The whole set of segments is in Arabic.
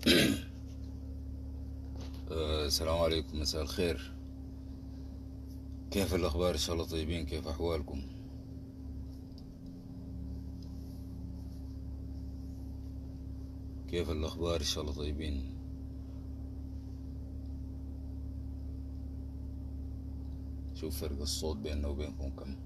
آه، السلام عليكم مساء الخير كيف الأخبار إن شاء الله طيبين كيف أحوالكم كيف الأخبار إن شاء الله طيبين شوف فرق الصوت بيننا وبينكم كم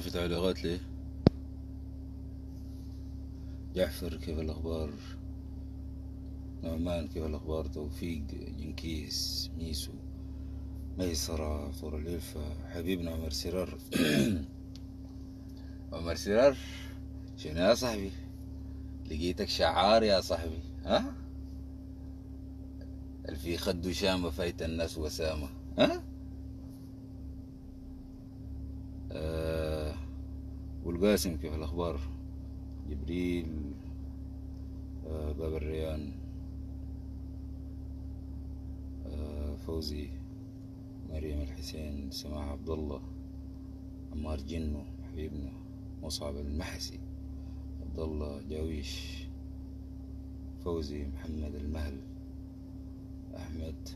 في تعليقات ليه جعفر كيف الأخبار نعمان كيف الأخبار توفيق جنكيس ميسو ميسرة طور الإلفة حبيبنا عمر سرار عمر سرار شنو يا صاحبي لقيتك شعار يا صاحبي ها الفي خد شامة فايت الناس وسامة ها باسم كيف الأخبار جبريل آه، باب الريان آه، فوزي مريم الحسين سماح عبد الله عمار جنو حبيبنا مصعب المحسي عبد الله جاويش فوزي محمد المهل أحمد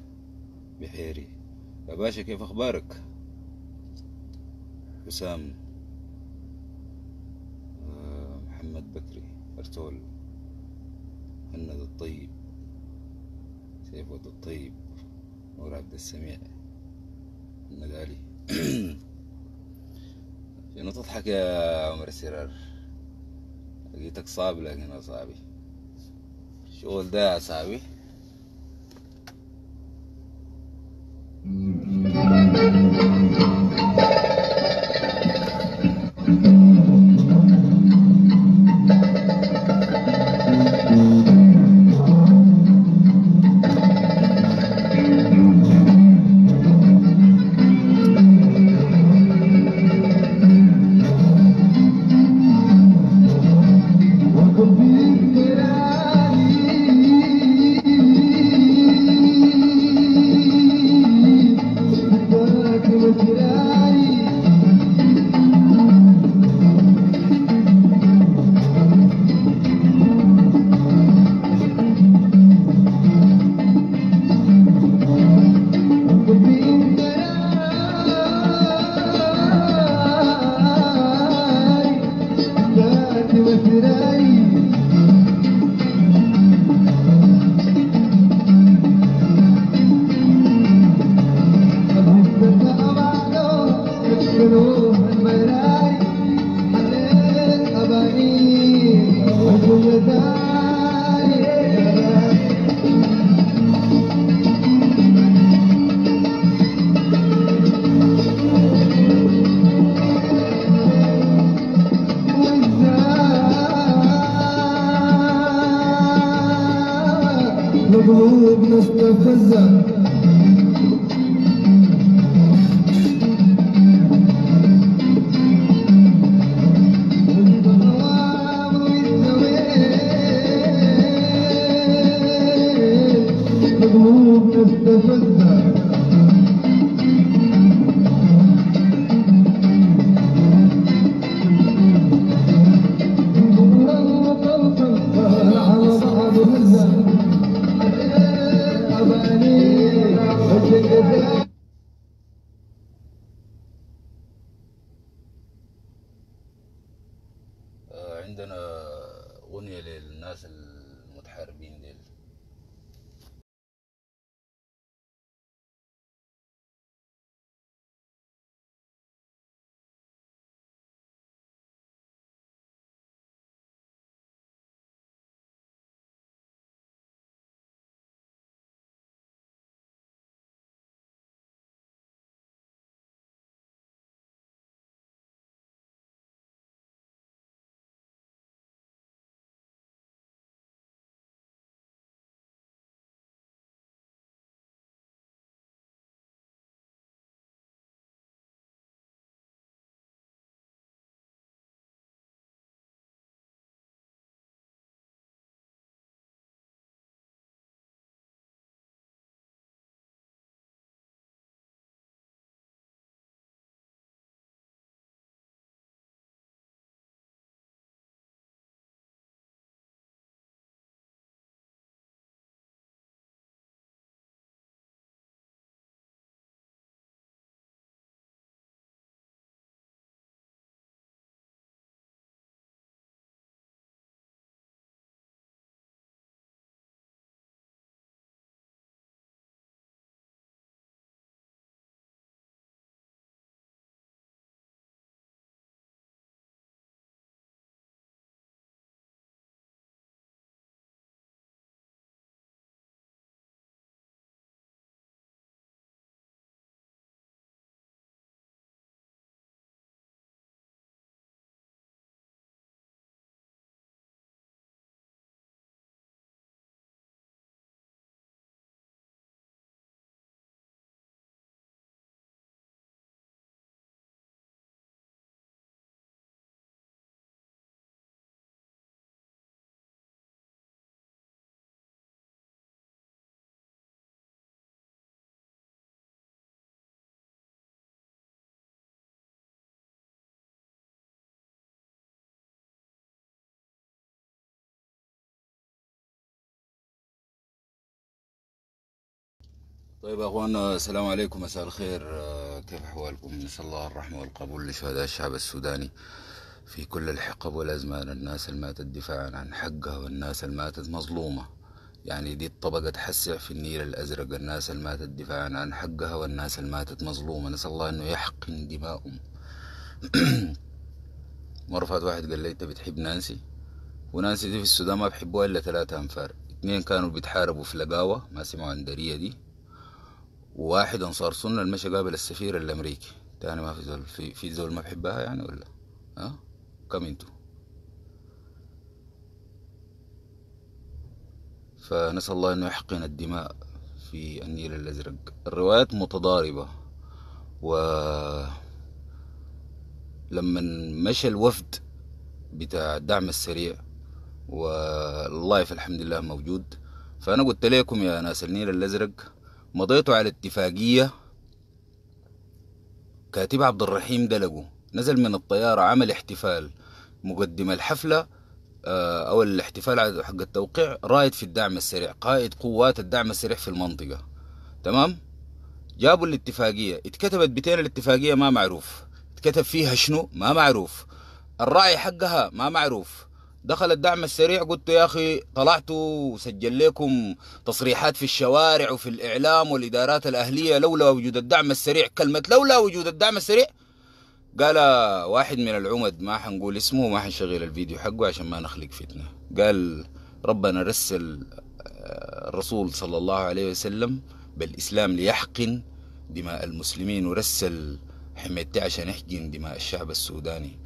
بحيري يا باشا كيف أخبارك حسام محمد بكري أرتول هند الطيب سيف الطيب نور عبد السميع علي شنو تضحك يا عمر سرار لقيتك صعب لكن انا صعبي الشغل ده يا صعبي طيب يا اخوانا السلام عليكم مساء الخير آه، كيف احوالكم نسال الله الرحمه والقبول لشهداء الشعب السوداني في كل الحقب والازمان الناس اللي ماتت دفاعا عن حقها والناس اللي ماتت مظلومه يعني دي الطبقة تحسع في النيل الأزرق الناس اللي ماتت دفاعا عن حقها والناس اللي ماتت مظلومة نسأل الله أنه يحقن دماؤهم مرة فات واحد قال لي أنت بتحب نانسي ونانسي دي في السودان ما بحبوها إلا ثلاثة أنفار اتنين كانوا بيتحاربوا في لقاوة ما سمعوا عن درية دي وواحد انصار سنه المشى قابل السفير الامريكي تاني ما في زول في في زول ما بحبها يعني ولا ها كم انتو فنسأل الله أنه يحقن الدماء في النيل الأزرق الروايات متضاربة و لما مشى الوفد بتاع الدعم السريع واللايف الحمد لله موجود فأنا قلت لكم يا ناس النيل الأزرق مضيته على اتفاقية كاتب عبد الرحيم دلقو نزل من الطيارة عمل احتفال مقدم الحفلة آه، أو الاحتفال حق التوقيع رائد في الدعم السريع قائد قوات الدعم السريع في المنطقة تمام جابوا الاتفاقية اتكتبت بتين الاتفاقية ما معروف اتكتب فيها شنو ما معروف الرأي حقها ما معروف دخل الدعم السريع قلت يا أخي طلعت وسجل لكم تصريحات في الشوارع وفي الإعلام والإدارات الأهلية لولا وجود الدعم السريع كلمة لولا وجود الدعم السريع قال واحد من العمد ما حنقول اسمه وما حنشغل الفيديو حقه عشان ما نخلق فتنة قال ربنا رسل آه، الرسول صلى الله عليه وسلم بالإسلام ليحقن دماء المسلمين ورسل حميتي عشان يحقن دماء الشعب السوداني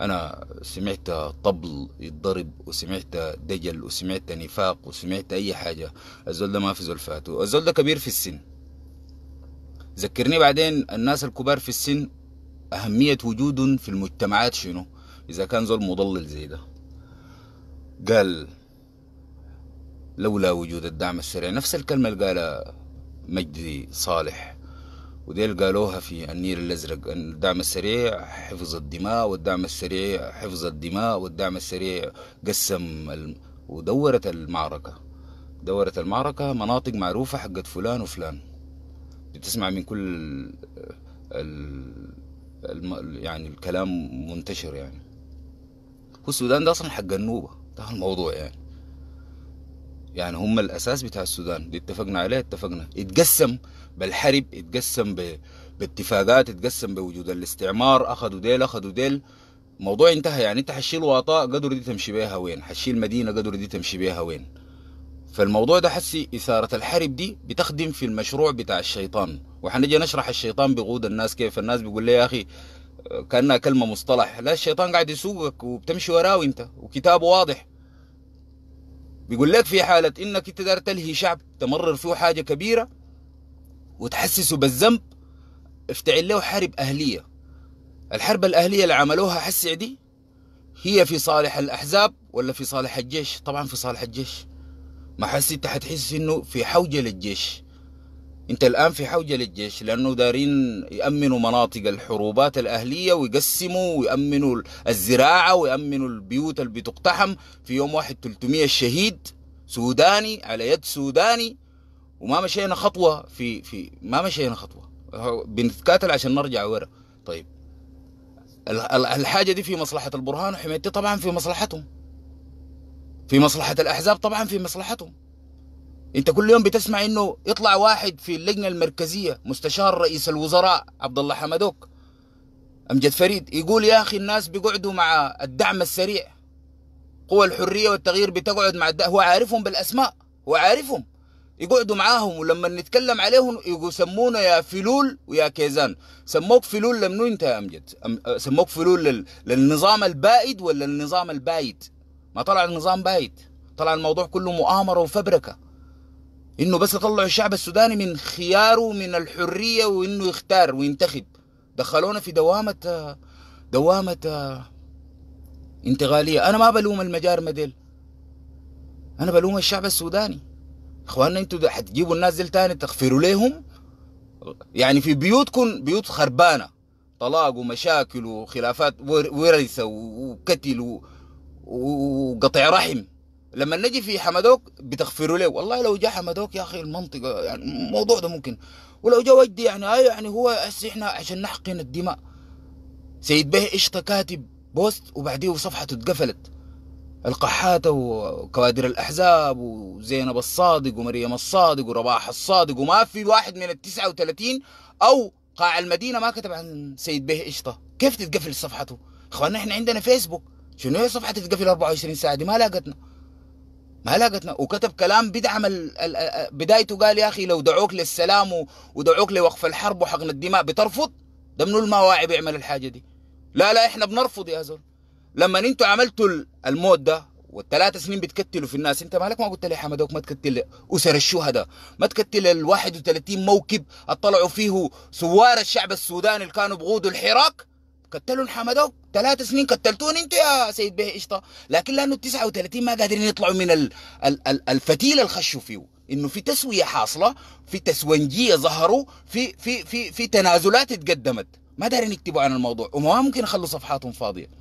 أنا سمعت طبل يتضرب وسمعت دجل وسمعت نفاق وسمعت أي حاجة الزول ده ما في زول فاته الزول ده كبير في السن ذكرني بعدين الناس الكبار في السن أهمية وجود في المجتمعات شنو إذا كان زول مضلل زي ده قال لولا وجود الدعم السريع نفس الكلمة اللي قالها مجدي صالح وديل قالوها في النير الأزرق الدعم السريع حفظ الدماء والدعم السريع حفظ الدماء والدعم السريع قسم ودورت المعركة دورت المعركة مناطق معروفة حقت فلان وفلان بتسمع من كل ال... الم... يعني الكلام منتشر يعني هو السودان ده أصلا حق النوبة ده الموضوع يعني يعني هم الأساس بتاع السودان دي اتفقنا عليه اتفقنا اتقسم بل حرب اتقسم ب... باتفاقات اتقسم بوجود الاستعمار اخذوا ديل اخذوا ديل الموضوع انتهى يعني انت حتشيل وطاء قدر دي تمشي بيها وين حتشيل مدينه قدر دي تمشي بيها وين فالموضوع ده حسي إثارة الحرب دي بتخدم في المشروع بتاع الشيطان وحنجي نشرح الشيطان بيقود الناس كيف الناس بيقول لي يا أخي كأنها كلمة مصطلح لا الشيطان قاعد يسوقك وبتمشي وراه انت وكتابه واضح بيقول لك في حالة انك انت تلهي شعب تمرر فيه حاجة كبيرة وتحسسه بالذنب افتعل له حرب أهلية الحرب الأهلية اللي عملوها حسي دي هي في صالح الأحزاب ولا في صالح الجيش طبعا في صالح الجيش ما حسي انت حتحس انه في حوجة للجيش انت الان في حوجة للجيش لانه دارين يأمنوا مناطق الحروبات الاهلية ويقسموا ويأمنوا الزراعة ويأمنوا البيوت اللي بتقتحم في يوم واحد 300 شهيد سوداني على يد سوداني وما مشينا خطوه في في ما مشينا خطوه بنتكاتل عشان نرجع ورا طيب الحاجه دي في مصلحه البرهان وحميدتي طبعا في مصلحتهم في مصلحه الاحزاب طبعا في مصلحتهم انت كل يوم بتسمع انه يطلع واحد في اللجنه المركزيه مستشار رئيس الوزراء عبد الله حمدوك امجد فريد يقول يا اخي الناس بيقعدوا مع الدعم السريع قوى الحريه والتغيير بتقعد مع الدعم هو عارفهم بالاسماء هو عارفهم يقعدوا معاهم ولما نتكلم عليهم يسمونا يا فلول ويا كيزان سموك فلول لمنو انت يا امجد أه، سموك فلول لل... للنظام البائد ولا النظام البايد ما طلع النظام بايد طلع الموضوع كله مؤامرة وفبركة انه بس يطلع الشعب السوداني من خياره من الحرية وانه يختار وينتخب دخلونا في دوامة دوامة انتقالية انا ما بلوم المجار مديل انا بلوم الشعب السوداني اخواننا انتوا حتجيبوا الناس دي تاني تغفروا ليهم يعني في بيوتكم بيوت خربانه طلاق ومشاكل وخلافات ورثه وقتل وقطع رحم لما نجي في حمدوك بتغفروا له والله لو جاء حمدوك يا اخي المنطقه يعني الموضوع ده ممكن ولو جاء وجدي يعني اي آه يعني هو احنا عشان نحقن الدماء سيد به قشطه كاتب بوست وبعديه صفحته اتقفلت القحاتة وكوادر الأحزاب وزينب الصادق ومريم الصادق ورباح الصادق وما في واحد من التسعة وثلاثين أو قاع المدينة ما كتب عن سيد به قشطة كيف تتقفل صفحته إخواننا إحنا عندنا فيسبوك شنو هي صفحة تتقفل 24 ساعة دي ما لاقتنا ما لاقتنا وكتب كلام بدعم ال... ال... بدايته قال يا أخي لو دعوك للسلام و... ودعوك لوقف الحرب وحقن الدماء بترفض ده منو المواعي بيعمل الحاجة دي لا لا إحنا بنرفض يا زول لما انتوا عملتوا الموت ده والثلاث سنين بتكتلوا في الناس انت مالك ما قلت لي حمدوك ما تكتل اسر الشهداء ما تكتل ال 31 موكب اطلعوا فيه ثوار الشعب السوداني اللي كانوا بغودوا الحراك كتلوا حمدوك ثلاث سنين كتلتون انتوا يا سيد به قشطه لكن لانه 39 ما قادرين يطلعوا من ال ال ال الفتيل الخشوا فيه انه في تسويه حاصله في تسونجيه ظهروا في في في في تنازلات اتقدمت ما دارين يكتبوا عن الموضوع وما ممكن يخلوا صفحاتهم فاضيه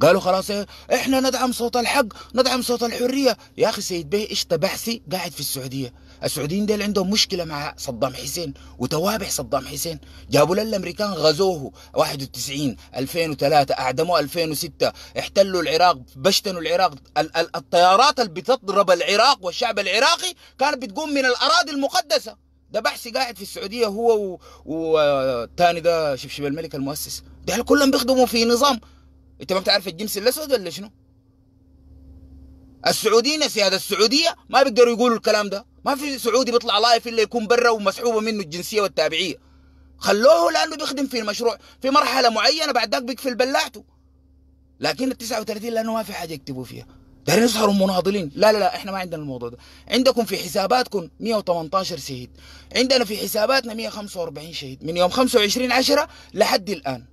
قالوا خلاص احنا ندعم صوت الحق ندعم صوت الحريه يا اخي سيد بيه ايش بحثي قاعد في السعوديه السعوديين ديل عندهم مشكله مع صدام حسين وتوابع صدام حسين جابوا لنا الامريكان غزوه 91 2003 اعدموه 2006 احتلوا العراق بشتنوا العراق ال- ال- الطيارات اللي بتضرب العراق والشعب العراقي كانت بتقوم من الاراضي المقدسه ده بحثي قاعد في السعوديه هو والثاني و... آه، ده شبشب الملك المؤسس ده كلهم بيخدموا في نظام انت ما بتعرف الجنس الاسود ولا شنو السعوديين السيادة السعودية ما بيقدروا يقولوا الكلام ده ما في سعودي بيطلع لايف الا يكون برا ومسحوبة منه الجنسية والتابعية خلوه لانه بيخدم في المشروع في مرحلة معينة بعد ذاك بيقفل بلاعته لكن ال 39 لانه ما في حاجة يكتبوا فيها دارين يظهروا مناضلين لا لا لا احنا ما عندنا الموضوع ده عندكم في حساباتكم 118 شهيد عندنا في حساباتنا 145 شهيد من يوم 25 10 لحد الان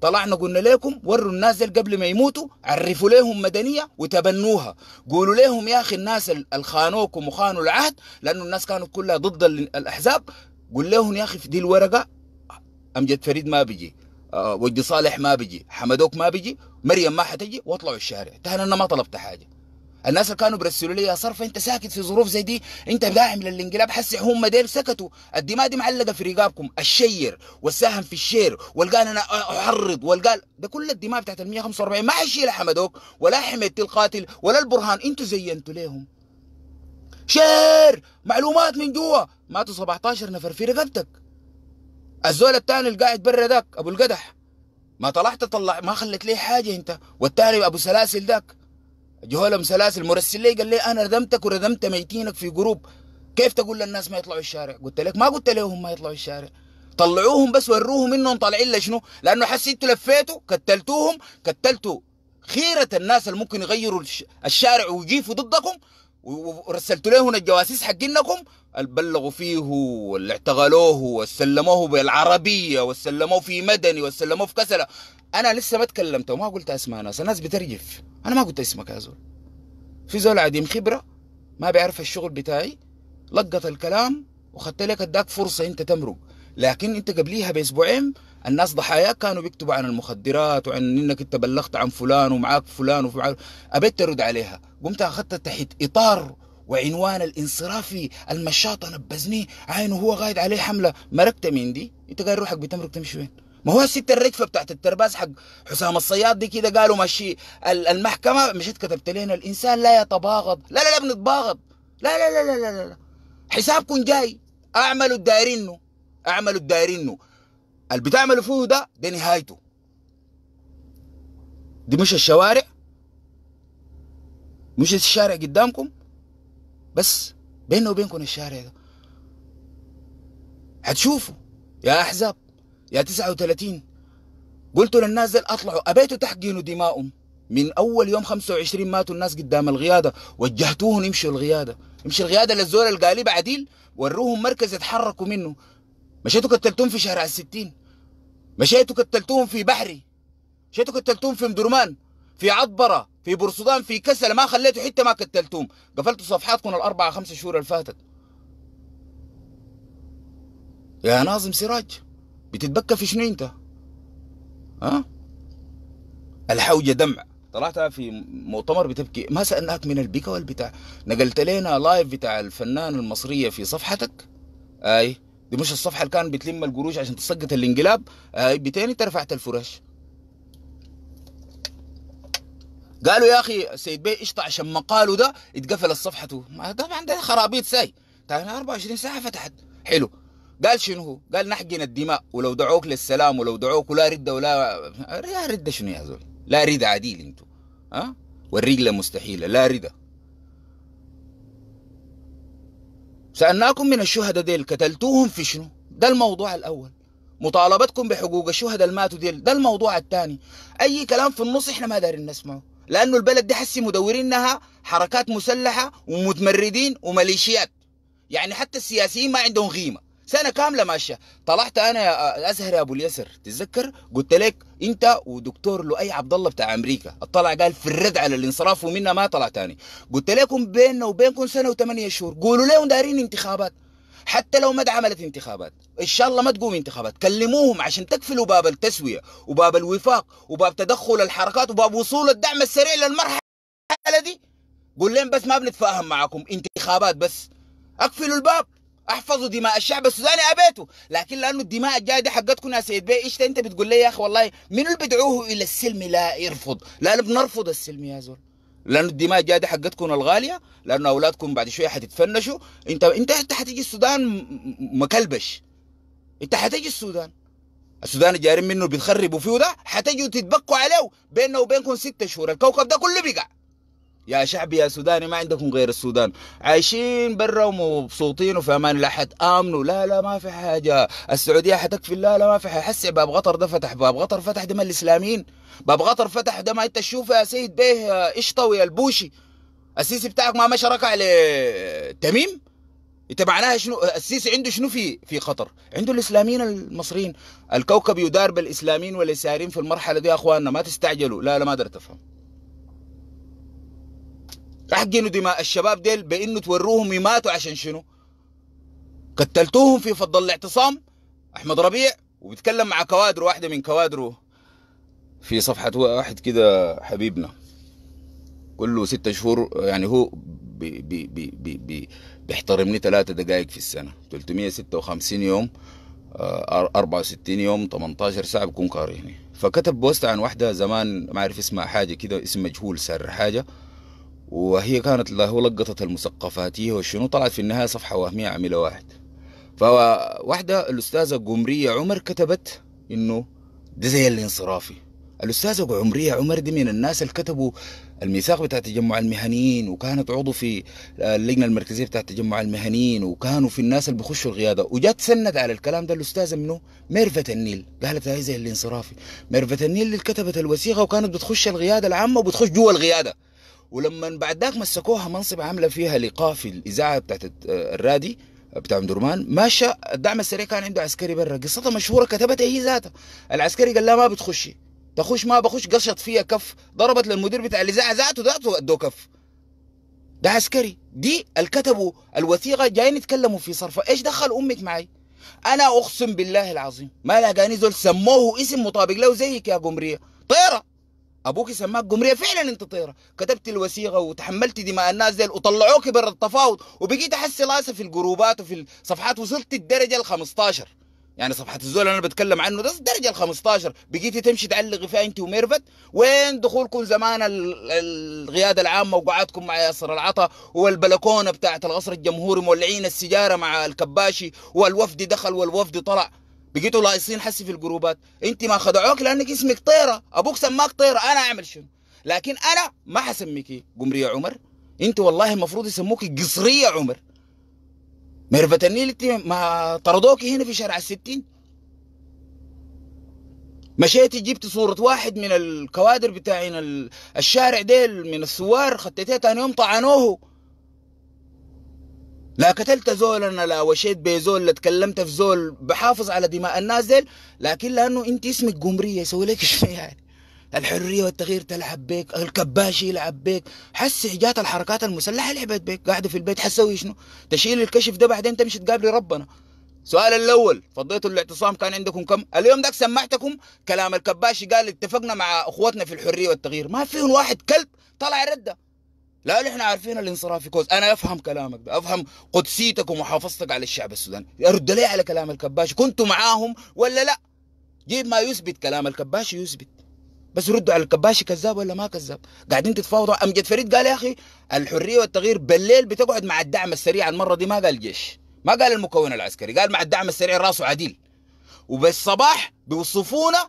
طلعنا قلنا لكم وروا الناس قبل ما يموتوا عرفوا لهم مدنية وتبنوها قولوا لهم يا أخي الناس الخانوكم وخانوا العهد لأنه الناس كانوا كلها ضد الأحزاب قول لهم يا أخي في دي الورقة أمجد فريد ما بيجي آه، وجدي صالح ما بيجي حمدوك ما بيجي مريم ما حتجي واطلعوا الشارع تهنا انا ما طلبت حاجه الناس اللي كانوا بيرسلوا لي يا صرف انت ساكت في ظروف زي دي انت داعم للانقلاب حسي هم ديل سكتوا الدماء دي معلقه في رقابكم الشير والساهم في الشير والقال انا احرض والقال ده كل الدماء بتاعت ال 145 ما حيشيل حمدوك ولا حميت القاتل ولا البرهان انتوا زينتوا ليهم شير معلومات من جوا ماتوا 17 نفر في رقبتك الزول الثاني اللي قاعد برا ذاك ابو القدح ما طلعت طلع ما خلت ليه حاجه انت والثاني ابو سلاسل ذاك جهولهم سلاسل مرسل لي قال لي انا ردمتك وردمت ميتينك في جروب كيف تقول للناس ما يطلعوا الشارع قلت لك ما قلت لهم ما يطلعوا الشارع طلعوهم بس وروهم انهم طالعين لشنو لانه حسيتوا لفيتوا كتلتوهم كتلتوا خيرة الناس اللي ممكن يغيروا الشارع ويجيفوا ضدكم ورسلت لهم الجواسيس حقينكم بلغوا فيه واللي اعتقلوه وسلموه بالعربية وسلموه في مدني وسلموه في كسلة انا لسه ما تكلمت وما قلت اسماء ناس الناس بترجف انا ما قلت اسمك يا زول في زول عديم خبره ما بيعرف الشغل بتاعي لقط الكلام وخدت لك اداك فرصه انت تمرق لكن انت قبليها باسبوعين الناس ضحاياك كانوا بيكتبوا عن المخدرات وعن انك انت بلغت عن فلان ومعاك فلان ومعاك ابيت ترد عليها قمت اخذت تحت اطار وعنوان الانصرافي المشاط نبذني عينه هو قاعد عليه حمله مرقت من دي انت قاعد روحك بتمرق تمشي وين؟ ما هو الست الرجفه بتاعت الترباس حق حسام الصياد دي كده قالوا مشي المحكمه مشيت كتبت لنا الانسان لا يتباغض لا لا لا بنتباغض لا لا لا لا لا لا حسابكم جاي اعملوا الدايرينه اعملوا الدايرينه اللي بتعملوا فيه ده ده نهايته دي مش الشوارع مش الشارع قدامكم بس بيننا وبينكم الشارع ده هتشوفوا يا احزاب يا 39 قلت للناس ذل اطلعوا ابيتوا تحقنوا دماؤهم من اول يوم 25 ماتوا الناس قدام القياده وجهتوهم يمشوا القياده يمشي القياده للزول القالب عديل وروهم مركز يتحركوا منه مشيتوا قتلتوهم في شارع الستين مشيتوا قتلتوهم في بحري مشيتوا قتلتوهم في مدرمان في عطبره في بورسودان في كسل ما خليتوا حته ما قتلتوهم قفلتوا صفحاتكم الاربعه خمسة شهور اللي فاتت يا ناظم سراج بتتبكى في شنو انت ها الحوجة دمع طلعتها في مؤتمر بتبكي ما سألناك من البكا والبتاع نقلت لنا لايف بتاع الفنان المصرية في صفحتك اي دي مش الصفحة اللي كان بتلم القروش عشان تسقط الانقلاب اي بتاني ترفعت الفرش قالوا يا اخي السيد بي قشطة عشان مقاله ده اتقفلت صفحته ما طبعا ده خرابيط ساي 24 طيب، ساعة فتحت حلو قال شنو هو؟ قال نحقن الدماء ولو دعوك للسلام ولو دعوك ولا ردة ولا يا ردة شنو يا زول؟ لا ردة عديل انتو ها؟ أه؟ والرجلة مستحيلة لا ردة سألناكم من الشهداء ديل قتلتوهم في شنو؟ ده الموضوع الأول مطالبتكم بحقوق الشهداء اللي ماتوا ديل ده الموضوع الثاني أي كلام في النص إحنا ما دارين نسمعه لأنه البلد دي حسي مدورينها حركات مسلحة ومتمردين وميليشيات يعني حتى السياسيين ما عندهم قيمة سنه كامله ماشيه طلعت انا يا آه، ازهر يا ابو اليسر تتذكر قلت لك انت ودكتور لؤي عبد الله بتاع امريكا طلع قال في الرد على الانصراف ومنا ما طلع تاني قلت لكم بيننا وبينكم سنه وثمانية شهور قولوا لهم دارين انتخابات حتى لو ما اتعملت انتخابات ان شاء الله ما تقوم انتخابات كلموهم عشان تقفلوا باب التسويه وباب الوفاق وباب تدخل الحركات وباب وصول الدعم السريع للمرحله دي قول لهم بس ما بنتفاهم معاكم انتخابات بس اقفلوا الباب احفظوا دماء الشعب السوداني ابيته لكن لانه الدماء الجايه دي حقتكم يا سيد بيه ايش انت بتقول لي يا اخي والله من اللي بدعوه الى السلم لا يرفض لانه بنرفض السلم يا زول لانه الدماء الجايه دي حقتكم الغاليه لانه اولادكم بعد شويه حتتفنشوا انت انت انت حتيجي السودان مكلبش انت حتيجي السودان السودان الجارين منه بيتخربوا فيه ده حتيجوا تتبقوا عليه بيننا وبينكم ستة شهور الكوكب ده كله بيقع يا شعبي يا سوداني ما عندكم غير السودان عايشين برا ومبسوطين وفي امان لا حتامنوا لا لا ما في حاجه السعوديه حتكفي لا لا ما في حاجه حسي باب قطر ده فتح باب قطر فتح ده ما الاسلاميين باب قطر فتح ده ما انت تشوف يا سيد بيه اشطوي البوشي السيسي بتاعك ما مشى ركع تميم انت معناها شنو السيسي عنده شنو في في قطر عنده الاسلاميين المصريين الكوكب يدار بالاسلاميين واليساريين في المرحله دي يا اخواننا ما تستعجلوا لا لا ما قدرت افهم تحقنوا دماء الشباب ديل بانه توروهم يماتوا عشان شنو قتلتوهم في فض الاعتصام احمد ربيع وبيتكلم مع كوادر واحده من كوادره في صفحه واحد كده حبيبنا كله ستة شهور يعني هو بي بي بي بي بي بيحترمني ثلاثة دقائق في السنة 356 يوم 64 آه، يوم 18 ساعة بكون قاري هنا فكتب بوست عن واحدة زمان ما أعرف اسمها حاجة كده اسم مجهول سر حاجة وهي كانت له لقطة المثقفات هي وشنو طلعت في النهاية صفحة وهمية عاملة واحد فواحدة الأستاذة قمرية عمر كتبت إنه ده زي الانصرافي الأستاذة عمرية عمر دي من الناس اللي كتبوا الميثاق بتاع تجمع المهنيين وكانت عضو في اللجنة المركزية بتاع تجمع المهنيين وكانوا في الناس اللي بيخشوا القيادة وجات سند على الكلام ده الأستاذة منه ميرفة النيل قالت هاي زي الانصرافي ميرفة النيل اللي كتبت الوثيقة وكانت بتخش القيادة العامة وبتخش جوا القيادة ولما بعد ذاك مسكوها منصب عامله فيها لقاء في الاذاعه بتاعت الرادي بتاع درمان ماشى الدعم السريع كان عنده عسكري برا قصتها مشهوره كتبتها هي ذاتها العسكري قال لها ما بتخشي تخش ما بخش قشط فيها كف ضربت للمدير بتاع الاذاعه ذاته ذاته ادوه كف ده عسكري دي الكتبوا الوثيقه جايين يتكلموا في صرفه ايش دخل امك معي انا اقسم بالله العظيم ما لقاني زول سموه اسم مطابق له زيك يا قمريه طيره ابوكي سماك جمريه فعلا انت طيره كتبت الوثيقه وتحملت دماء الناس ديل وطلعوك برا التفاوض وبقيت احس لاسه في الجروبات وفي الصفحات وصلت الدرجه ال 15 يعني صفحة الزول انا بتكلم عنه ده الدرجة ال 15 بقيتي تمشي تعلقي فيها انت وميرفت وين دخولكم زمان القيادة العامة وقعدكم مع ياسر العطا والبلكونة بتاعت القصر الجمهوري مولعين السيجارة مع الكباشي والوفد دخل والوفد طلع بقيتوا لايصين حسي في الجروبات انت ما خدعوك لانك اسمك طيره ابوك سماك طيره انا اعمل شنو لكن انا ما حسميكي قمريه عمر انت والله المفروض يسموكي قصريه عمر ميرفة النيل انت ما طردوكي هنا في شارع الستين مشيتي جبت صورة واحد من الكوادر بتاعين الشارع ديل من الثوار خطيتيه تاني يوم طعنوه لا قتلت زول انا لا وشيت بزول لا تكلمت في زول بحافظ على دماء الناس ديل لكن لانه انت اسمك قمريه يسوي لك شنو يعني الحريه والتغيير تلعب بيك الكباشي يلعب بيك حس جات الحركات المسلحه لعبت بيك قاعده في البيت حسوي شنو تشيل الكشف ده بعدين تمشي تقابلي ربنا سؤال الاول فضيتوا الاعتصام كان عندكم كم اليوم داك سمعتكم كلام الكباشي قال اتفقنا مع اخواتنا في الحريه والتغيير ما فيهم واحد كلب طلع رده لا نحن عارفين الانصراف في كوز انا افهم كلامك ده افهم قدسيتك ومحافظتك على الشعب السوداني ارد لي على كلام الكباش كنتوا معاهم ولا لا جيب ما يثبت كلام الكباش يثبت بس ردوا على الكباشي كذاب ولا ما كذاب قاعدين تتفاوضوا امجد فريد قال يا اخي الحريه والتغيير بالليل بتقعد مع الدعم السريع المره دي ما قال جيش ما قال المكون العسكري قال مع الدعم السريع راسه عديل وبالصباح بيوصفونا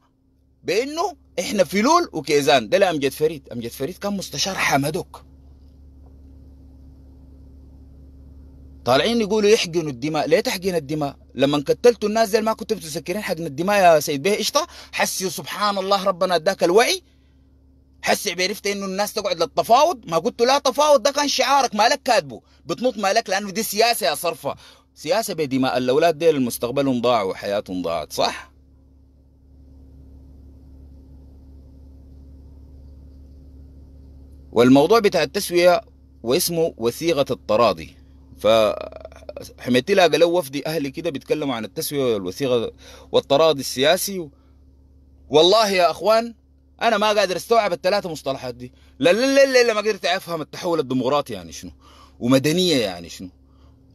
بانه احنا فلول وكيزان ده لا امجد فريد امجد فريد كان مستشار حمدوك طالعين يقولوا يحقنوا الدماء ليه تحقين الدماء لما قتلتوا الناس زي ما كنتوا بتسكرين حقن الدماء يا سيد به قشطه حسي سبحان الله ربنا اداك الوعي حسي عرفت انه الناس تقعد للتفاوض ما قلت لا تفاوض ده كان شعارك مالك كاتبه بتنط مالك لانه دي سياسه يا صرفه سياسه بدماء الاولاد ديل مستقبلهم ضاع وحياتهم ضاعت صح والموضوع بتاع التسويه واسمه وثيقه التراضي فحميت لها قالوا وفدي اهلي كده بيتكلموا عن التسويه والوثيقه والتراضي السياسي والله يا اخوان انا ما قادر استوعب الثلاثه مصطلحات دي لا لا لا لا ما قدرت افهم التحول الديمقراطي يعني شنو ومدنيه يعني شنو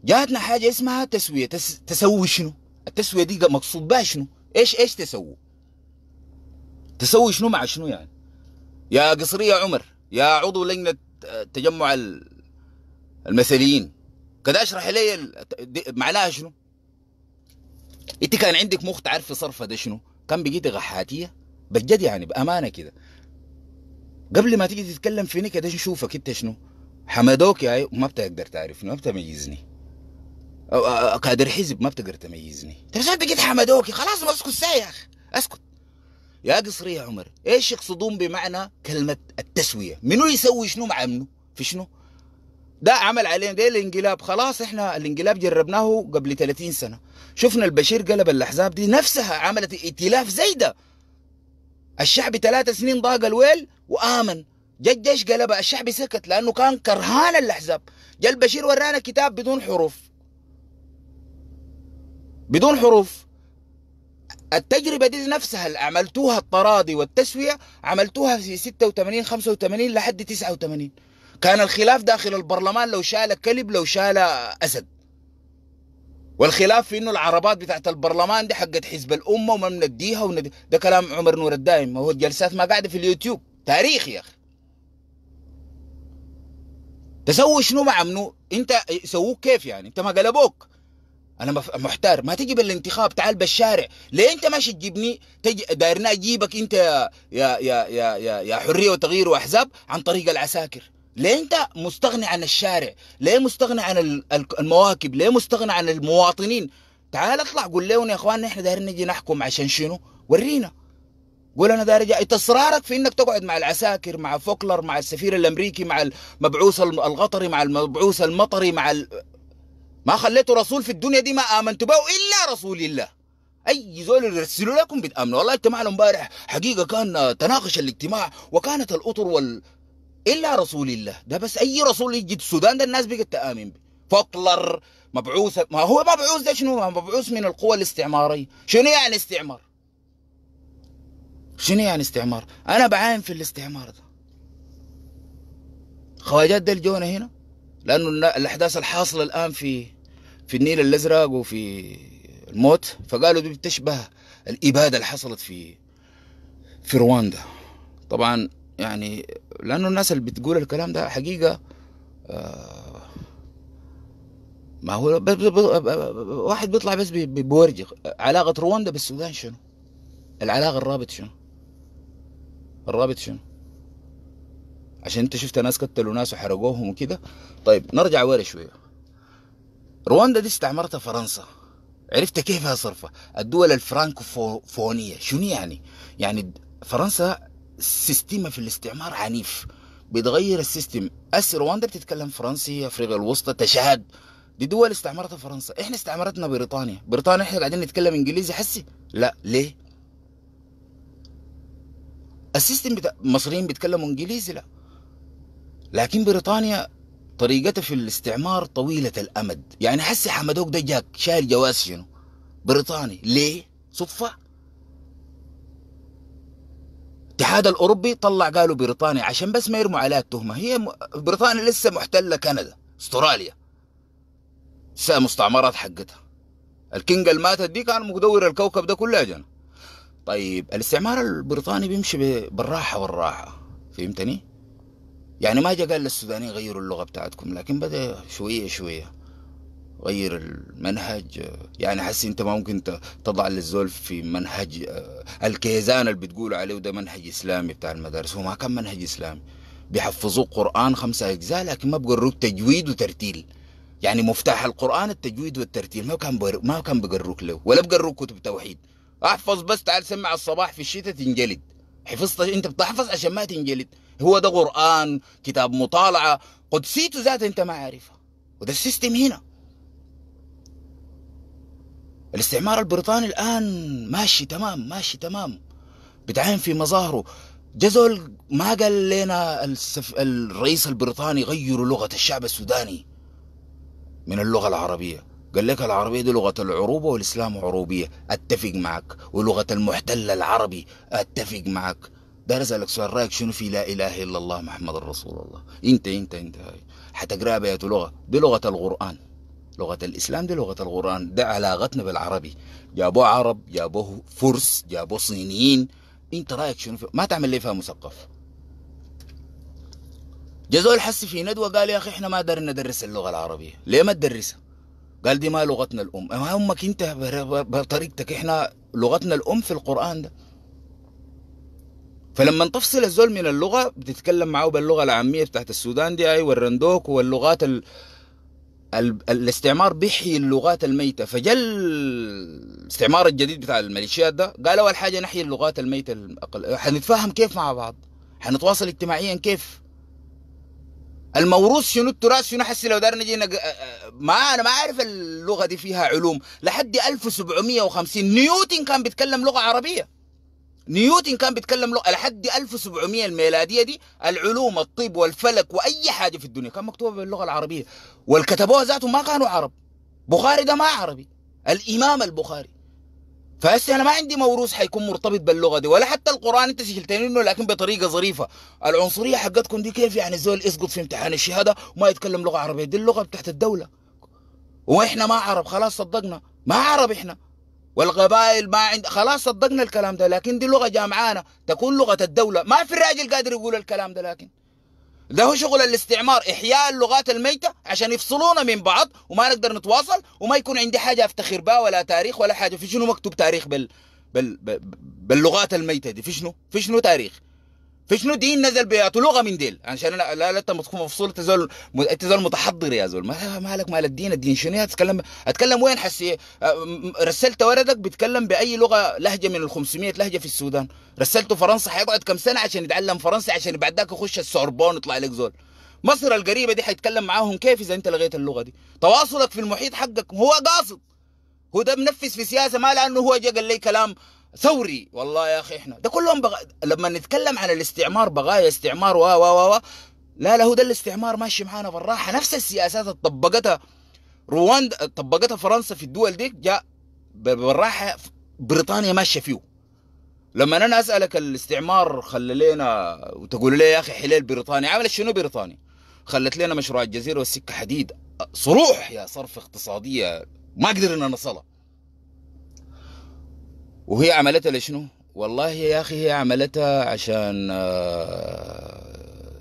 جاتنا حاجه اسمها تسويه تس... تسوي شنو التسويه دي مقصود بها شنو ايش ايش تسوي تسوي شنو مع شنو يعني يا قصريه عمر يا عضو لجنه آه، تجمع المثليين قد اشرح لي معناها شنو انت كان عندك مخ تعرفي صرفه ده شنو كان بقيتي غحاتيه بجد يعني بامانه كده قبل ما تيجي تتكلم في نكت نشوفك انت شنو حمدوك يا ما بتقدر تعرفني ما بتميزني كادر حزب ما بتقدر تميزني طيب انت بقيت حمدوكي خلاص ما اسكت اخي اسكت يا قصري يا عمر ايش يقصدون بمعنى كلمه التسويه منو يسوي شنو مع منو في شنو ده عمل علينا ده الانقلاب خلاص احنا الانقلاب جربناه قبل 30 سنه شفنا البشير قلب الاحزاب دي نفسها عملت ائتلاف زي ده الشعب ثلاثة سنين ضاق الويل وامن جا الجيش قلب الشعب سكت لانه كان كرهان الاحزاب جا البشير ورانا كتاب بدون حروف بدون حروف التجربة دي نفسها اللي عملتوها التراضي والتسوية عملتوها في 86 85 لحد 89 كان الخلاف داخل البرلمان لو شال كلب لو شال أسد والخلاف في انه العربات بتاعت البرلمان دي حقت حزب الامه وما بنديها وندي... ده كلام عمر نور الدايم ما هو الجلسات ما قاعده في اليوتيوب تاريخ يا اخي تسوي شنو مع منو انت سووك كيف يعني انت ما قلبوك انا محتار ما تجي بالانتخاب تعال بالشارع ليه انت ماشي تجيبني تجي دايرنا اجيبك انت يا يا يا يا, يا حريه وتغيير واحزاب عن طريق العساكر ليه انت مستغني عن الشارع ليه مستغني عن المواكب ليه مستغني عن المواطنين تعال اطلع قول لهم يا اخوان احنا دايرين نجي نحكم عشان شنو ورينا قول انا داير اصرارك في انك تقعد مع العساكر مع فوكلر مع السفير الامريكي مع المبعوث القطري مع المبعوث المطري مع ال... ما خليته رسول في الدنيا دي ما امنت به الا رسول الله اي زول يرسلوا لكم بتامنوا والله اجتماعنا امبارح حقيقه كان تناقش الاجتماع وكانت الاطر وال الا رسول الله ده بس اي رسول يجي السودان ده الناس بقت تامن به فوكلر مبعوث ما هو مبعوث ده شنو مبعوث من القوى الاستعماريه شنو يعني استعمار شنو يعني استعمار انا بعاين في الاستعمار ده خواجات ده الجونة هنا لانه الاحداث الحاصله الان في في النيل الازرق وفي الموت فقالوا دي بتشبه الاباده اللي حصلت في في رواندا طبعا يعني لأنه الناس اللي بتقول الكلام ده حقيقة آه ما هو بس بس بس واحد بيطلع بس بورجي علاقة رواندا بالسودان شنو العلاقة الرابط شنو الرابط شنو عشان انت شفت ناس قتلوا ناس وحرقوهم وكده طيب نرجع ورا شوية رواندا دي استعمرتها فرنسا عرفت كيف صرفة الدول الفرانكوفونية شنو يعني يعني فرنسا السيستم في الاستعمار عنيف بيتغير السيستم أس رواندا بتتكلم فرنسي أفريقيا الوسطى تشاد دي دول استعمرتها فرنسا احنا استعمرتنا بريطانيا بريطانيا احنا قاعدين نتكلم انجليزي حسي لا ليه السيستم بتاع المصريين بيتكلموا انجليزي لا لكن بريطانيا طريقتها في الاستعمار طويلة الأمد يعني حسي حمدوك ده جاك شايل جواز شنو بريطاني ليه صدفة الاتحاد الاوروبي طلع قالوا بريطانيا عشان بس ما يرموا عليها التهمه هي بريطانيا لسه محتله كندا استراليا مستعمرات حقتها الكينج اللي ماتت دي كان مدور الكوكب ده كله جن طيب الاستعمار البريطاني بيمشي بالراحة والراحة فهمتني؟ يعني ما جاء قال للسودانيين غيروا اللغة بتاعتكم لكن بدأ شوية شوية غير المنهج يعني حس انت ما ممكن تضع للزول في منهج آه، الكيزان اللي بتقولوا عليه ده منهج اسلامي بتاع المدارس هو ما كان منهج اسلامي بيحفظوا قرآن خمسة أجزاء لكن ما بقروك تجويد وترتيل يعني مفتاح القرآن التجويد والترتيل ما كان بر... ما كان بقروك له ولا بقروك كتب توحيد احفظ بس تعال سمع الصباح في الشتاء تنجلد حفظت انت بتحفظ عشان ما تنجلد هو ده قرآن كتاب مطالعة قدسيته ذاته انت ما عارفها وده السيستم هنا الاستعمار البريطاني الآن ماشي تمام ماشي تمام بتعين في مظاهره جزول ما قال لنا السف... الرئيس البريطاني غيروا لغة الشعب السوداني من اللغة العربية قال لك العربية دي لغة العروبة والإسلام عروبية أتفق معك ولغة المحتل العربي أتفق معك دار أسألك سؤال رأيك شنو في لا إله إلا الله محمد رسول الله أنت أنت أنت هاي حتقرأها بيت لغة بلغة القرآن لغة الإسلام دي لغة القرآن ده علاقتنا بالعربي جابوا عرب جابوا فرس جابوا صينيين انت رايك شنو ما تعمل لي فيها مثقف جزء حس في ندوة قال يا أخي إحنا ما درنا ندرس اللغة العربية ليه ما تدرسها قال دي ما لغتنا الأم ما أمك أنت بطريقتك إحنا لغتنا الأم في القرآن ده فلما تفصل الزول من اللغة بتتكلم معاه باللغة العامية بتاعت السودان دي أي والرندوك واللغات اللي الاستعمار بيحيي اللغات الميتة فجل الاستعمار الجديد بتاع الميليشيات ده قال أول حاجة نحيي اللغات الميتة الأقل حنتفاهم كيف مع بعض حنتواصل اجتماعيا كيف الموروث شنو التراث شنو حسي لو دار نجي نج... ما انا ما اعرف اللغه دي فيها علوم لحد 1750 نيوتن كان بيتكلم لغه عربيه نيوتن كان بيتكلم له لحد 1700 الميلاديه دي العلوم الطب والفلك واي حاجه في الدنيا كان مكتوبه باللغه العربيه والكتبوها ذاتهم ما كانوا عرب بخاري ده ما عربي الامام البخاري فهسه انا ما عندي موروث حيكون مرتبط باللغه دي ولا حتى القران انت شلتني منه لكن بطريقه ظريفه العنصريه حقتكم دي كيف يعني زول يسقط في امتحان الشهاده وما يتكلم لغه عربيه دي اللغه بتاعت الدوله واحنا ما عرب خلاص صدقنا ما عرب احنا والقبائل ما عند خلاص صدقنا الكلام ده لكن دي لغه جامعانه تكون لغه الدوله ما في الراجل قادر يقول الكلام ده لكن ده هو شغل الاستعمار احياء اللغات الميته عشان يفصلونا من بعض وما نقدر نتواصل وما يكون عندي حاجه افتخر بها ولا تاريخ ولا حاجه في شنو مكتوب تاريخ بال بال باللغات الميته دي في شنو في شنو تاريخ فشنو دين نزل بيات لغه من ديل عشان انا لا, لا انت مفصول تزول تزول متحضر يا زول ما مالك مال الدين الدين شنو اتكلم اتكلم وين حسي أه، رسلت ولدك بيتكلم باي لغه لهجه من ال 500 لهجه في السودان رسلته فرنسا حيقعد كم سنه عشان يتعلم فرنسي عشان بعد ذاك يخش السوربون يطلع لك زول مصر القريبه دي حيتكلم معاهم كيف اذا انت لغيت اللغه دي تواصلك في المحيط حقك هو قاصد هو ده منفذ في سياسه ما لانه هو جا قال لي كلام ثوري والله يا اخي احنا ده كلهم بغ... لما نتكلم عن الاستعمار بغايا استعمار و و و لا لا هو ده الاستعمار ماشي معانا بالراحه نفس السياسات اللي طبقتها رواندا طبقتها فرنسا في الدول دي جاء بالراحه بريطانيا ماشيه فيه لما انا اسالك الاستعمار خلى لنا وتقول لي يا اخي حلال بريطانيا عملت شنو بريطانيا؟ خلت لنا مشروع الجزيره والسكه حديد صروح يا صرف اقتصاديه ما قدرنا نصلها وهي عملتها لشنو والله يا أخي هي عملتها عشان آه،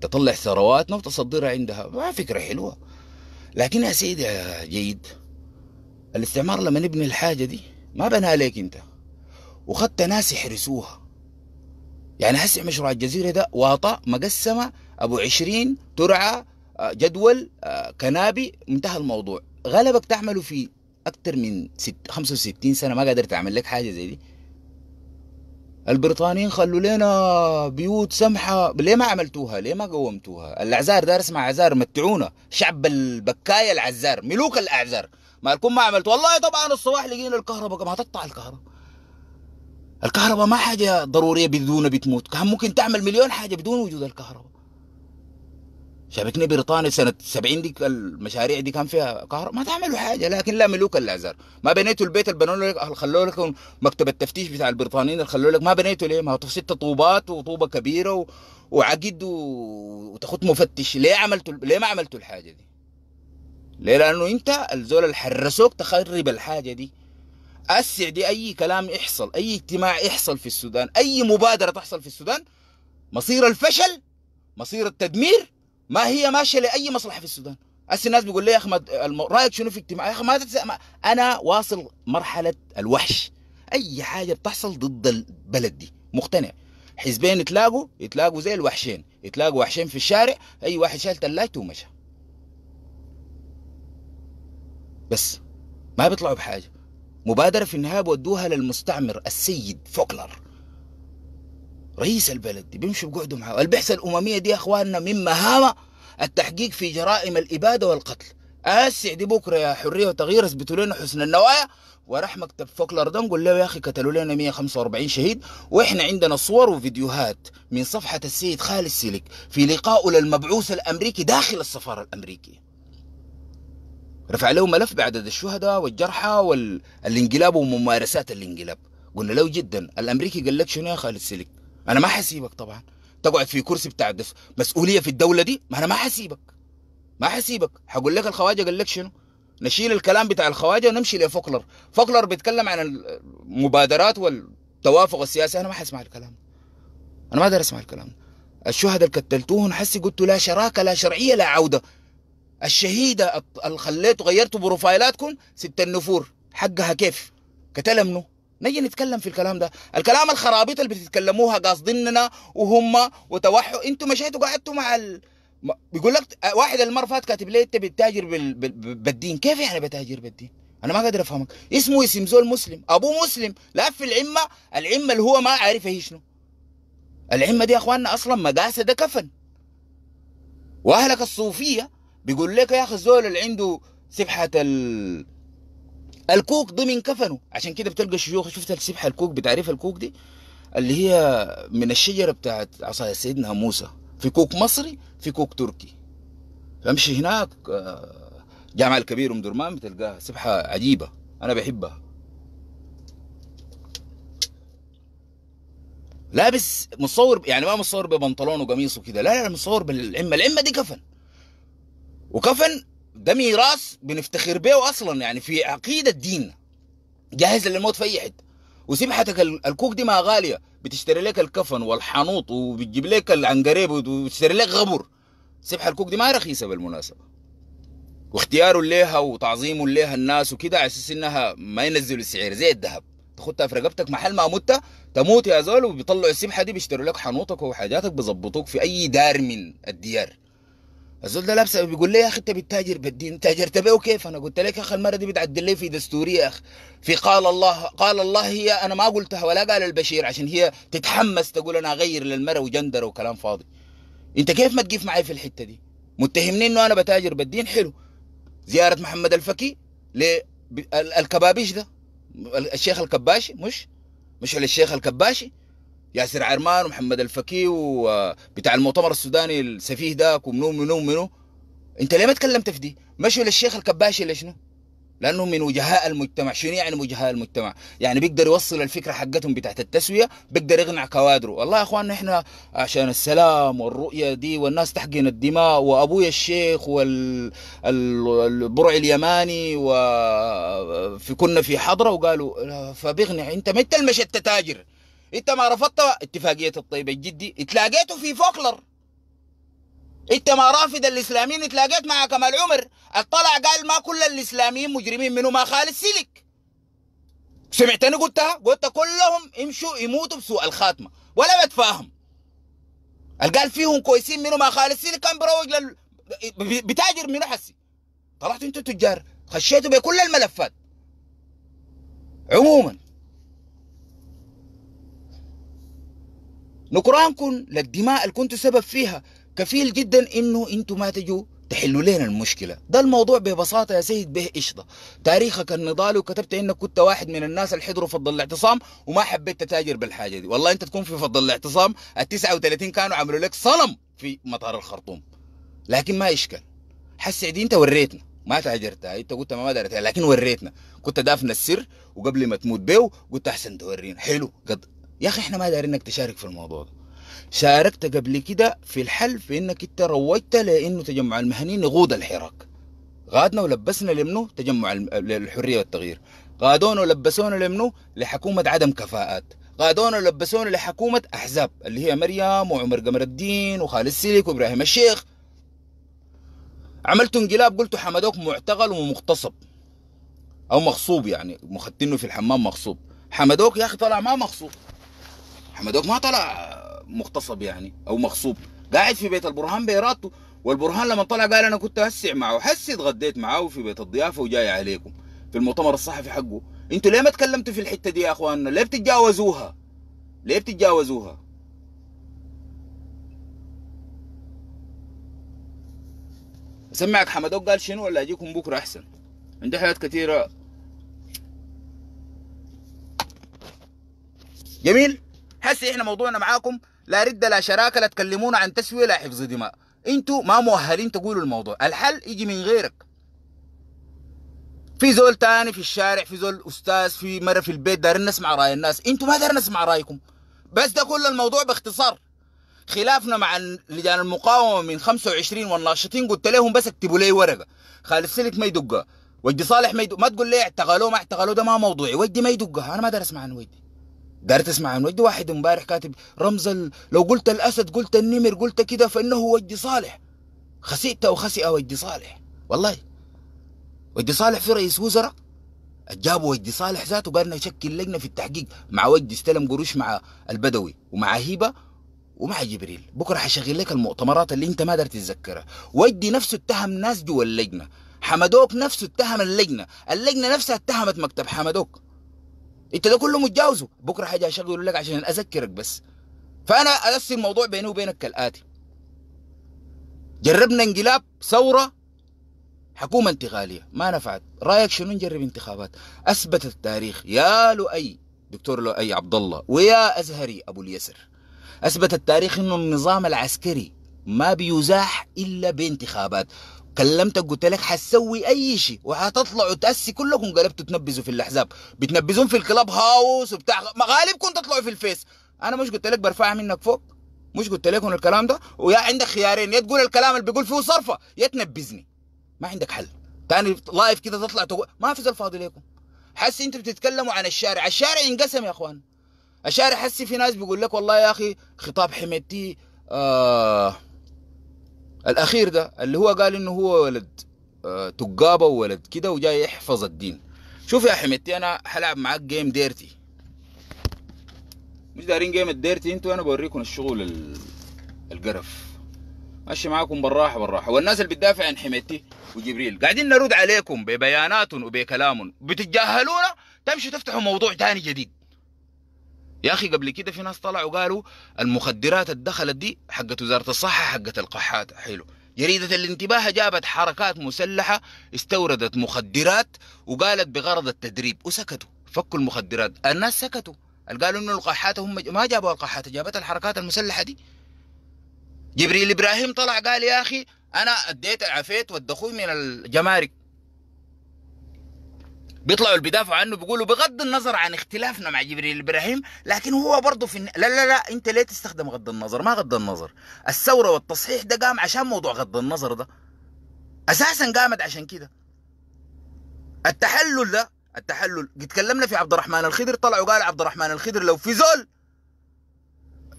تطلع ثرواتنا وتصدرها عندها ما فكرة حلوة لكن يا سيدي يا جيد الاستعمار لما نبني الحاجة دي ما بناها ليك انت وخدت ناس يحرسوها يعني هسه مشروع الجزيرة ده واطة مقسمة أبو عشرين ترعى آه، جدول آه، كنابي منتهى الموضوع غلبك تعمله في اكثر من ست 65 سنه ما قادر تعمل لك حاجه زي دي البريطانيين خلوا لنا بيوت سمحه ليه ما عملتوها ليه ما قومتوها الاعزار دار اسمها اعزار متعونا شعب البكايه العزار ملوك الاعزار ما لكم ما عملتوا والله طبعا الصباح لقينا الكهرباء ما تقطع الكهرباء الكهرباء ما حاجه ضروريه بدون بتموت كان ممكن تعمل مليون حاجه بدون وجود الكهرباء شبكنا بريطانيا سنة 70 دي المشاريع دي كان فيها كهرباء ما تعملوا حاجة لكن لا ملوك إلا ما بنيتوا البيت اللي بنوا لك خلوا لك مكتب التفتيش بتاع البريطانيين اللي خلوا لك ما بنيتوا ليه ما هو ست طوبات وطوبة كبيرة و... وعقد و... وتاخد مفتش ليه عملتوا ليه ما عملتوا الحاجة دي ليه لأنه أنت الزول اللي حرسوك تخرب الحاجة دي أسع دي أي كلام يحصل أي اجتماع يحصل في السودان أي مبادرة تحصل في السودان مصير الفشل مصير التدمير ما هي ماشيه لاي مصلحه في السودان هسه الناس بيقول لي يا احمد رايك شنو في اجتماع يا اخي ما انا واصل مرحله الوحش اي حاجه بتحصل ضد البلد دي مقتنع حزبين يتلاقوا يتلاقوا زي الوحشين يتلاقوا وحشين في الشارع اي واحد شال ثلاجته ومشى بس ما بيطلعوا بحاجه مبادره في النهايه بودوها للمستعمر السيد فوكلر رئيس البلد بيمشوا بقعدوا معاه البعثة الأممية دي يا أخواننا من مهامة التحقيق في جرائم الإبادة والقتل أسع دي بكرة يا حرية وتغيير اثبتوا لنا حسن النوايا وراح مكتب فوكلر ده قول له يا أخي قتلوا لنا 145 شهيد وإحنا عندنا صور وفيديوهات من صفحة السيد خالد سيلك في لقائه للمبعوث الأمريكي داخل السفارة الأمريكية رفع له ملف بعدد الشهداء والجرحى والانقلاب وممارسات الانقلاب قلنا له جدا الامريكي قال لك شنو يا خالد سلك انا ما حسيبك طبعا تقعد في كرسي بتاع مسؤوليه في الدوله دي ما انا ما حسيبك ما حسيبك هقول لك الخواجه قال لك شنو نشيل الكلام بتاع الخواجه ونمشي لفوكلر فوكلر بيتكلم عن المبادرات والتوافق السياسي انا ما حسمع الكلام انا ما اقدر اسمع الكلام الشهداء اللي قتلتوهم حسي قلتوا لا شراكه لا شرعيه لا عوده الشهيده اللي خليته غيرته بروفايلاتكم ست النفور حقها كيف منه؟ نجي نتكلم في الكلام ده الكلام الخرابيط اللي بتتكلموها قاصديننا وهم وتوحوا انتوا مشيتوا قعدتوا مع ال... بيقول لك واحد المره فات كاتب لي انت بتتاجر بال... بالدين كيف يعني بتاجر بالدين انا ما قادر افهمك اسمه اسم زول مسلم ابوه مسلم لا في العمه العمه اللي هو ما عارف هي شنو العمه دي يا اخواننا اصلا مقاسه ده كفن واهلك الصوفيه بيقول لك يا اخي الزول اللي عنده سبحه ال... الكوك ضمن كفنه عشان كده بتلقى الشيوخ شفت السبحه الكوك بتعرف الكوك دي اللي هي من الشجره بتاعت عصايه سيدنا موسى في كوك مصري في كوك تركي امشي هناك آه، جامع الكبير ام درمان بتلقاها سبحه عجيبه انا بحبها لابس متصور يعني ما متصور ببنطلون وقميص وكده لا لا متصور بالعمه العمه دي كفن وكفن ده ميراث بنفتخر بيه اصلا يعني في عقيده دين جاهز للموت في اي حته وسبحتك الكوك دي ما غاليه بتشتري لك الكفن والحنوط وبتجيب لك العنقريب وتشتري لك غبر سبحه الكوك دي ما رخيصه بالمناسبه واختياره ليها وتعظيمه ليها الناس وكده على اساس انها ما ينزلوا السعر زي الذهب تاخدها في رقبتك محل ما مت تموت يا زول وبيطلعوا السبحه دي بيشتروا لك حنوطك وحاجاتك بيظبطوك في اي دار من الديار الزول ده لابسه بيقول لي يا اخي انت بتتاجر بالدين تاجرت به كيف انا قلت لك يا اخي المره دي بتعدل لي في دستوري يا اخي في قال الله قال الله هي انا ما قلتها ولا قال البشير عشان هي تتحمس تقول انا اغير للمره وجندر وكلام فاضي انت كيف ما تقيف معي في الحته دي متهمني انه انا بتاجر بالدين حلو زياره محمد الفكي للكبابيش ده الشيخ الكباشي مش مش الشيخ الكباشي ياسر عرمان ومحمد الفكي وبتاع المؤتمر السوداني السفيه داك ومنو منو منو انت ليه ما تكلمت في دي؟ مشوا للشيخ الكباشي لشنو؟ لانهم من وجهاء المجتمع، شنو يعني وجهاء المجتمع؟ يعني بيقدر يوصل الفكره حقتهم بتاعت التسويه، بيقدر يقنع كوادره، والله يا اخوان احنا عشان السلام والرؤيه دي والناس تحقن الدماء وابويا الشيخ والبرع اليماني وفي كنا في حضره وقالوا فبيقنع انت ما انت المشت تاجر انت ما رفضت اتفاقيه الطيبه الجدي اتلاقيته في فوكلر انت ما رافض الاسلاميين اتلاقيت مع كمال عمر اطلع قال ما كل الاسلاميين مجرمين منه ما خالد سلك سمعتني قلتها قلت كلهم يمشوا يموتوا بسوء الخاتمه ولا بتفاهم قال فيهم كويسين منه ما خالد سلك كان بروج لل بتاجر منه حسي طلعتوا انتوا تجار خشيتوا بكل الملفات عموما نكرانكم للدماء اللي كنتوا سبب فيها كفيل جدا انه انتوا ما تجوا تحلوا لنا المشكلة ده الموضوع ببساطة يا سيد به قشطة تاريخك النضالي وكتبت انك كنت واحد من الناس اللي حضروا فضل الاعتصام وما حبيت تتاجر بالحاجة دي والله انت تكون في فضل الاعتصام ال 39 كانوا عملوا لك صنم في مطار الخرطوم لكن ما اشكال حسي دي انت وريتنا ما تاجرتها انت قلت ما درتها لكن وريتنا كنت دافن السر وقبل ما تموت بيه قلت احسن تورينا حلو قد يا اخي احنا ما دارين انك تشارك في الموضوع ده شاركت قبل كده في الحل في انك انت روجت لانه تجمع المهني يغود الحراك غادنا ولبسنا لمنو تجمع الحريه والتغيير غادونا ولبسونا لمنو لحكومه عدم كفاءات غادونا ولبسونا لحكومه احزاب اللي هي مريم وعمر قمر الدين وخالد سيلك وابراهيم الشيخ عملتوا انقلاب قلتوا حمدوك معتقل ومغتصب او مغصوب يعني مختنه في الحمام مغصوب حمدوك يا اخي طلع ما مغصوب حمدوك ما طلع مغتصب يعني او مغصوب قاعد في بيت البرهان بارادته والبرهان لما طلع قال انا كنت هسع معه حسي اتغديت معاه في بيت الضيافه وجاي عليكم في المؤتمر الصحفي حقه انتوا ليه ما تكلمتوا في الحته دي يا اخواننا ليه بتتجاوزوها ليه بتتجاوزوها اسمعك حمدوك قال شنو ولا اجيكم بكره احسن عندي حاجات كثيره جميل هسه احنا موضوعنا معاكم لا رد لا شراكه لا تكلمونا عن تسويه لا حفظ دماء انتوا ما مؤهلين تقولوا الموضوع الحل يجي من غيرك في زول تاني في الشارع في زول استاذ في مره في البيت دارين نسمع راي الناس انتوا ما دارين نسمع رايكم بس ده كل الموضوع باختصار خلافنا مع لجان المقاومه من 25 والناشطين قلت لهم بس اكتبوا لي ورقه خالد سلك ما يدقها وجدي صالح ما يدق ما تقول لي اعتقلوه ما اعتقلوه ده ما موضوعي وجدي ما يدقها انا ما دار اسمع عن وجدي دار تسمع عن وجد واحد امبارح كاتب رمز لو قلت الاسد قلت النمر قلت كده فانه وجد صالح خسئت او خسئ وجد صالح والله وجد صالح في رئيس وزراء جابوا وجد صالح ذاته قالنا يشكل لجنه في التحقيق مع وجد استلم قروش مع البدوي ومع هيبه ومع جبريل بكره حشغل لك المؤتمرات اللي انت ما قدرت تتذكرها وجد نفسه اتهم ناس جوا اللجنه حمدوك نفسه اتهم اللجنه اللجنه نفسها اتهمت مكتب حمدوك انت ده كله متجاوزه بكره حاجه اشغله لك عشان اذكرك بس فانا ارسم الموضوع بيني وبينك كالاتي جربنا انقلاب ثوره حكومه انتقاليه ما نفعت رايك شنو نجرب انتخابات اثبت التاريخ يا لؤي دكتور لؤي عبد الله ويا ازهري ابو اليسر اثبت التاريخ انه النظام العسكري ما بيزاح الا بانتخابات كلمتك قلت لك حتسوي اي شيء وهتطلعوا تاسي كلكم قلبتوا تنبزوا في الاحزاب بتنبزون في الكلاب هاوس وبتاع غالبكم تطلعوا في الفيس انا مش قلت لك برفعها منك فوق مش قلت لكم الكلام ده ويا عندك خيارين يا تقول الكلام اللي بيقول فيه صرفه يا تنبزني ما عندك حل تاني لايف كده تطلع تقول ما في الفاضي لكم حسي انتوا بتتكلموا عن الشارع الشارع ينقسم يا اخوان الشارع حسي في ناس بيقول لك والله يا اخي خطاب حميدتي آه الاخير ده اللي هو قال انه هو ولد آه، تقابه وولد كده وجاي يحفظ الدين شوف يا حميدتي انا حلعب معاك جيم ديرتي مش دارين جيم الديرتي انتوا انا بوريكم الشغل القرف ماشي معاكم بالراحه بالراحه والناس اللي بتدافع عن حميدتي وجبريل قاعدين نرد عليكم ببيانات وبكلام بتتجاهلونا تمشي تفتحوا موضوع تاني جديد يا اخي قبل كده في ناس طلعوا قالوا المخدرات الدخلت دي حقت وزاره الصحه حقت القحات حلو جريدة الانتباه جابت حركات مسلحة استوردت مخدرات وقالت بغرض التدريب وسكتوا فكوا المخدرات الناس سكتوا قالوا انه القحات هم ما جابوا القحات جابت الحركات المسلحة دي جبريل ابراهيم طلع قال يا اخي انا اديت عفيت والدخول من الجمارك بيطلعوا بيدافعوا عنه بيقولوا بغض النظر عن اختلافنا مع جبريل ابراهيم لكن هو برضه في لا لا لا انت ليه تستخدم غض النظر ما غض النظر الثوره والتصحيح ده قام عشان موضوع غض النظر ده اساسا قامت عشان كده التحلل ده التحلل تكلمنا في عبد الرحمن الخضر طلع وقال عبد الرحمن الخضر لو في زول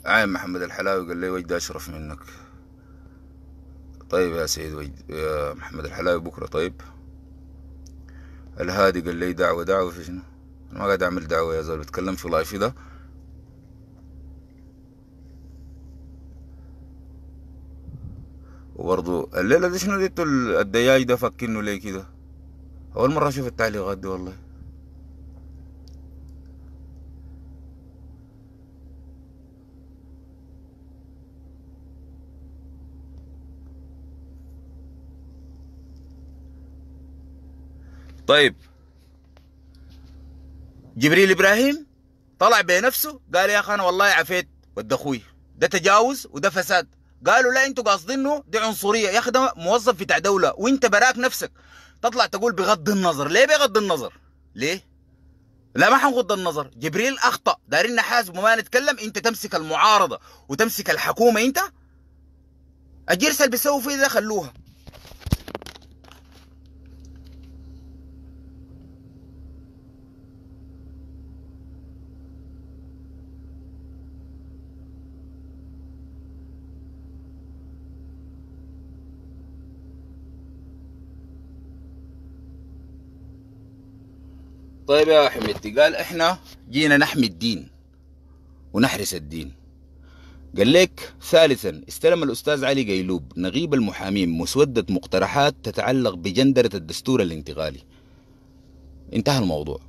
عين محمد الحلاوي قال لي وجد اشرف منك طيب يا سيد وجد يا محمد الحلاوي بكره طيب الهادي قال لي دعوة دعوة في شنو ما قاعد اعمل دعوة يا زول بتكلم في لايف ده وبرضو الليلة دي شنو ديتو الدجاج ده فكنه ليه كده اول مرة اشوف التعليقات دي والله طيب جبريل ابراهيم طلع بنفسه قال يا اخي انا والله عفيت ود اخوي ده تجاوز وده فساد قالوا لا انتوا قاصدينه دي عنصريه يا اخي ده موظف بتاع دوله وانت براك نفسك تطلع تقول بغض النظر ليه بغض النظر ليه لا ما حنغض النظر جبريل اخطا دارين نحاسب وما نتكلم انت تمسك المعارضه وتمسك الحكومه انت الجرس اللي بيسووا فيه ده خلوها طيب يا حميدتي قال احنا جينا نحمي الدين ونحرس الدين قال لك ثالثا استلم الأستاذ علي قيلوب نغيب المحامين مسودة مقترحات تتعلق بجندرة الدستور الانتقالي انتهى الموضوع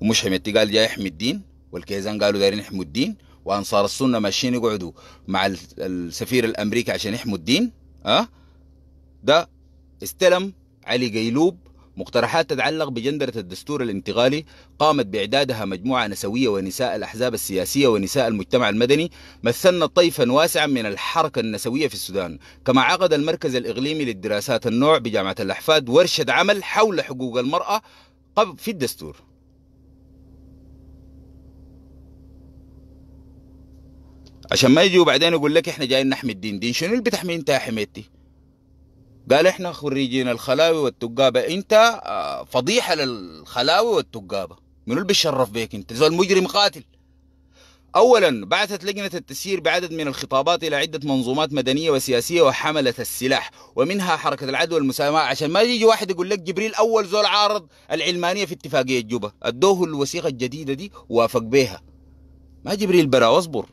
ومش حميدتي قال جاي يحمي الدين والكيزان قالوا دايرين يحموا الدين وأنصار السنة ماشيين يقعدوا مع السفير الأمريكي عشان يحموا الدين أه؟ ده استلم علي قيلوب مقترحات تتعلق بجندرة الدستور الانتقالي قامت بإعدادها مجموعة نسوية ونساء الأحزاب السياسية ونساء المجتمع المدني مثلن طيفا واسعا من الحركة النسوية في السودان كما عقد المركز الإقليمي للدراسات النوع بجامعة الأحفاد ورشة عمل حول حقوق المرأة في الدستور عشان ما يجوا بعدين يقول لك احنا جايين نحمي الدين دين شنو اللي بتحمي انت يا حميتي قال احنا خريجين الخلاوي والتقابة انت آه، فضيحة للخلاوي والتقابة منو اللي بيشرف بيك انت زول مجرم قاتل اولا بعثت لجنه التسيير بعدد من الخطابات الى عده منظومات مدنيه وسياسيه وحمله السلاح ومنها حركه العدوى والمسامحه عشان ما يجي واحد يقول لك جبريل اول زول عارض العلمانيه في اتفاقيه جوبا ادوه الوثيقه الجديده دي وافق بيها ما جبريل برا واصبر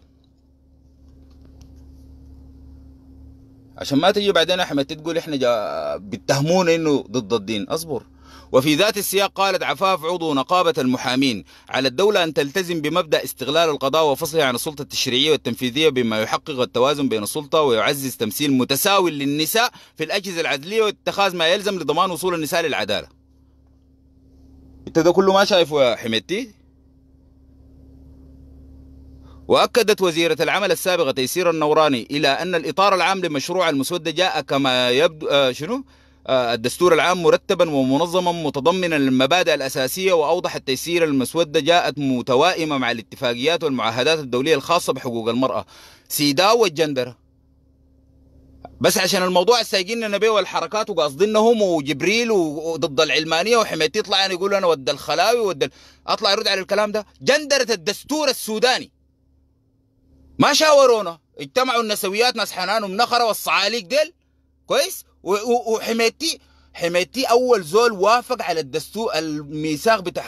عشان ما تجي بعدين احمد تقول احنا بيتهمونا انه ضد الدين اصبر وفي ذات السياق قالت عفاف عضو نقابة المحامين على الدولة أن تلتزم بمبدأ استغلال القضاء وفصله عن السلطة التشريعية والتنفيذية بما يحقق التوازن بين السلطة ويعزز تمثيل متساوي للنساء في الأجهزة العدلية واتخاذ ما يلزم لضمان وصول النساء للعدالة انت ده كله ما شايفه يا حميدتي وأكدت وزيرة العمل السابقة تيسير النوراني إلى أن الإطار العام لمشروع المسودة جاء كما يبدو آه شنو؟ آه، الدستور العام مرتبا ومنظما متضمنا للمبادئ الأساسية وأوضح التيسير المسودة جاءت متوائمة مع الاتفاقيات والمعاهدات الدولية الخاصة بحقوق المرأة سيدا والجندرة بس عشان الموضوع السايقين نبيه والحركات وقاصدينهم وجبريل وضد العلمانيه وحميتي يطلع انا يقول انا ود الخلاوي ود اطلع يرد على الكلام ده جندره الدستور السوداني ما شاورونا اجتمعوا النسويات ناس حنان ومنخره والصعاليق ديل كويس وحميتي حميتي اول زول وافق على الدستور الميثاق بتاع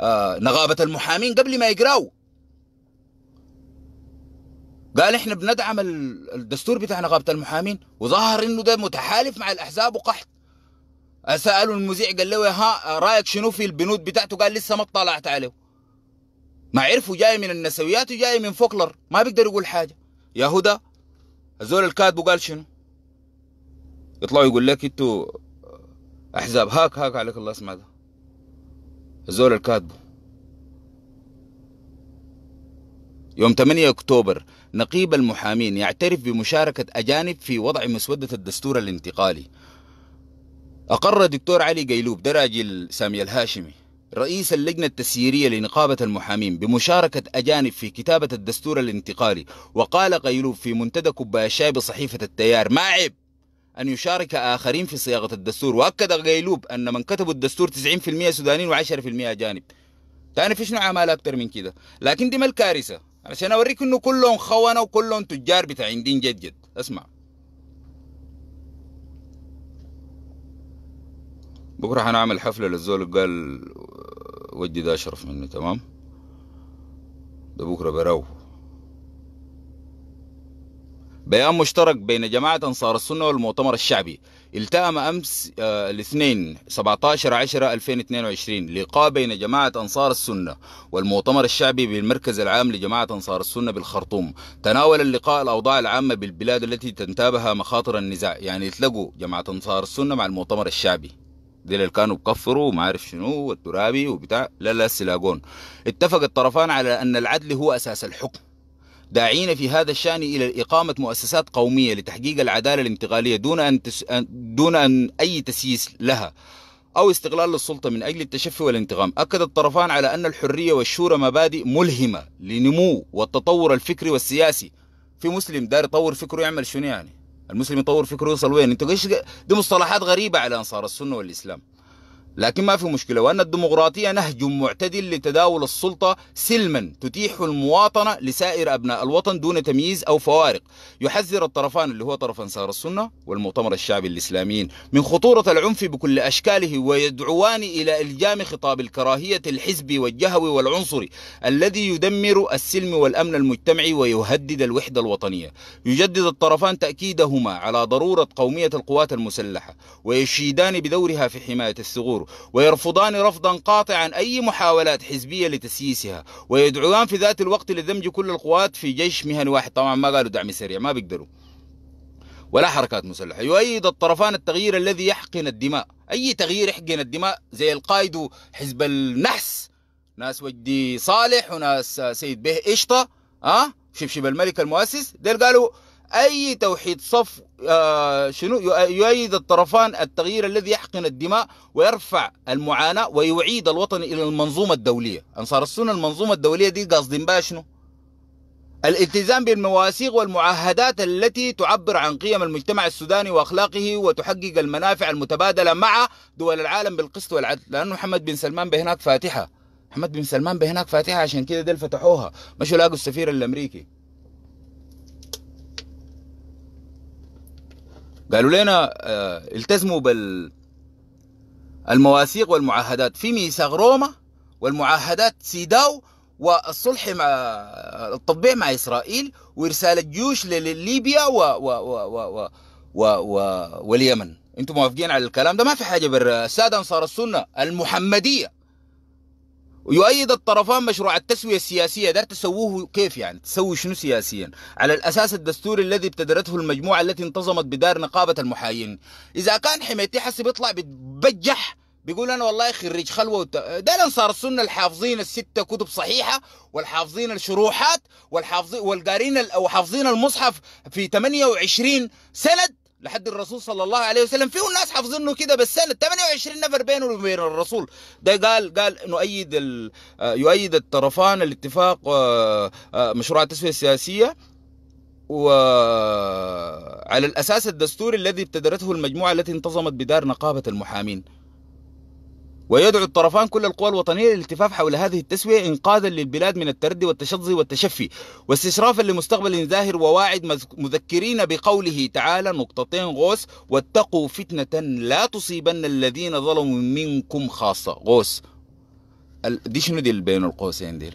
آه، نغابه المحامين قبل ما يقراوا قال احنا بندعم الدستور بتاع نغابه المحامين وظهر انه ده متحالف مع الاحزاب وقحط سالوا المذيع قال له ها رايك شنو في البنود بتاعته قال لسه ما اطلعت عليه ما عرفوا جاي من النسويات وجاي من فوكلر ما بيقدر يقول حاجة يا هدى الزول الكاتب قال شنو يطلعوا يقول لك انتوا آه، احزاب هاك هاك عليك الله اسمع ده الزول الكاتب يوم 8 اكتوبر نقيب المحامين يعترف بمشاركة أجانب في وضع مسودة الدستور الانتقالي أقر الدكتور علي قيلوب دراجي سامي الهاشمي رئيس اللجنة التسييرية لنقابة المحامين بمشاركة أجانب في كتابة الدستور الانتقالي وقال قيلوب في منتدى كوباية شاي بصحيفة التيار ما عيب أن يشارك آخرين في صياغة الدستور وأكد قيلوب أن من كتبوا الدستور 90% سودانيين و10% أجانب تاني في شنو عمال أكتر من كده لكن دي ما الكارثة عشان أوريك أنه كلهم خونة وكلهم تجار بتاعين دين جد جد اسمع بكرة حنعمل حفلة للزول قال ودي ده أشرف منه تمام ده بكرة براو بيان مشترك بين جماعة أنصار السنة والمؤتمر الشعبي التأم أمس آه، الاثنين 17 10 2022 لقاء بين جماعة أنصار السنة والمؤتمر الشعبي بالمركز العام لجماعة أنصار السنة بالخرطوم تناول اللقاء الأوضاع العامة بالبلاد التي تنتابها مخاطر النزاع يعني يتلقوا جماعة أنصار السنة مع المؤتمر الشعبي اللي كانوا بكفروا وما عارف شنو والترابي وبتاع لا لا السلاجون اتفق الطرفان على أن العدل هو أساس الحكم داعين في هذا الشأن إلى إقامة مؤسسات قومية لتحقيق العدالة الانتقالية دون أن, تس... دون أن أي تسييس لها أو استغلال للسلطة من أجل التشفي والانتقام أكد الطرفان على أن الحرية والشورى مبادئ ملهمة لنمو والتطور الفكري والسياسي في مسلم دار يطور فكره يعمل شنو يعني المسلم يطور فكره يوصل وين انتوا دي مصطلحات غريبه على انصار السنه والاسلام لكن ما في مشكلة وأن الديمقراطية نهج معتدل لتداول السلطة سلما تتيح المواطنة لسائر أبناء الوطن دون تمييز أو فوارق يحذر الطرفان اللي هو طرف أنصار السنة والمؤتمر الشعبي الإسلاميين من خطورة العنف بكل أشكاله ويدعوان إلى إلجام خطاب الكراهية الحزبي والجهوي والعنصري الذي يدمر السلم والأمن المجتمعي ويهدد الوحدة الوطنية يجدد الطرفان تأكيدهما على ضرورة قومية القوات المسلحة ويشيدان بدورها في حماية الثغور الثورة ويرفضان رفضا قاطعا أي محاولات حزبية لتسييسها ويدعوان في ذات الوقت لدمج كل القوات في جيش مهني واحد طبعا ما قالوا دعم سريع ما بيقدروا ولا حركات مسلحة يؤيد الطرفان التغيير الذي يحقن الدماء أي تغيير يحقن الدماء زي القائد حزب النحس ناس وجدي صالح وناس سيد به قشطة أه؟ شبشب الملك المؤسس ديل قالوا أي توحيد صف آه، شنو يؤيد الطرفان التغيير الذي يحقن الدماء ويرفع المعاناة ويعيد الوطن إلى المنظومة الدولية أنصار السنة المنظومة الدولية دي قاصدين بها شنو الالتزام بالمواثيق والمعاهدات التي تعبر عن قيم المجتمع السوداني واخلاقه وتحقق المنافع المتبادله مع دول العالم بالقسط والعدل، لانه محمد بن سلمان بهناك فاتحه، محمد بن سلمان بهناك فاتحه عشان كده ديل فتحوها، مشوا لاقوا السفير الامريكي، قالوا لنا آه، التزموا بال المواثيق والمعاهدات في ميثاق روما والمعاهدات سيداو والصلح مع التطبيع مع اسرائيل وارسال الجيوش لليبيا و... و... و... و... و... و... واليمن انتم موافقين على الكلام ده ما في حاجه بر الساده انصار السنه المحمديه ويؤيد الطرفان مشروع التسوية السياسية دار تسووه كيف يعني تسوي شنو سياسيا على الأساس الدستوري الذي ابتدرته المجموعة التي انتظمت بدار نقابة المحايين إذا كان حميتي حس بيطلع بتبجح بيقول انا والله خريج خلوه وت... ده صار السنه الحافظين الستة كتب صحيحه والحافظين الشروحات والحافظين والقارين او حافظين المصحف في 28 سند لحد الرسول صلى الله عليه وسلم فيه الناس حافظينه كده بس سنه 28 نفر بينه وبين الرسول ده قال قال نؤيد آه، يؤيد الطرفان الاتفاق آه، مشروع التسويه السياسيه وعلى الاساس الدستوري الذي ابتدرته المجموعه التي انتظمت بدار نقابه المحامين ويدعو الطرفان كل القوى الوطنية للالتفاف حول هذه التسوية إنقاذا للبلاد من التردي والتشظي والتشفي واستشرافا لمستقبل زاهر وواعد مذكرين بقوله تعالى نقطتين غوس واتقوا فتنة لا تصيبن الذين ظلموا منكم خاصة غوس دي شنو دي بين القوسين دي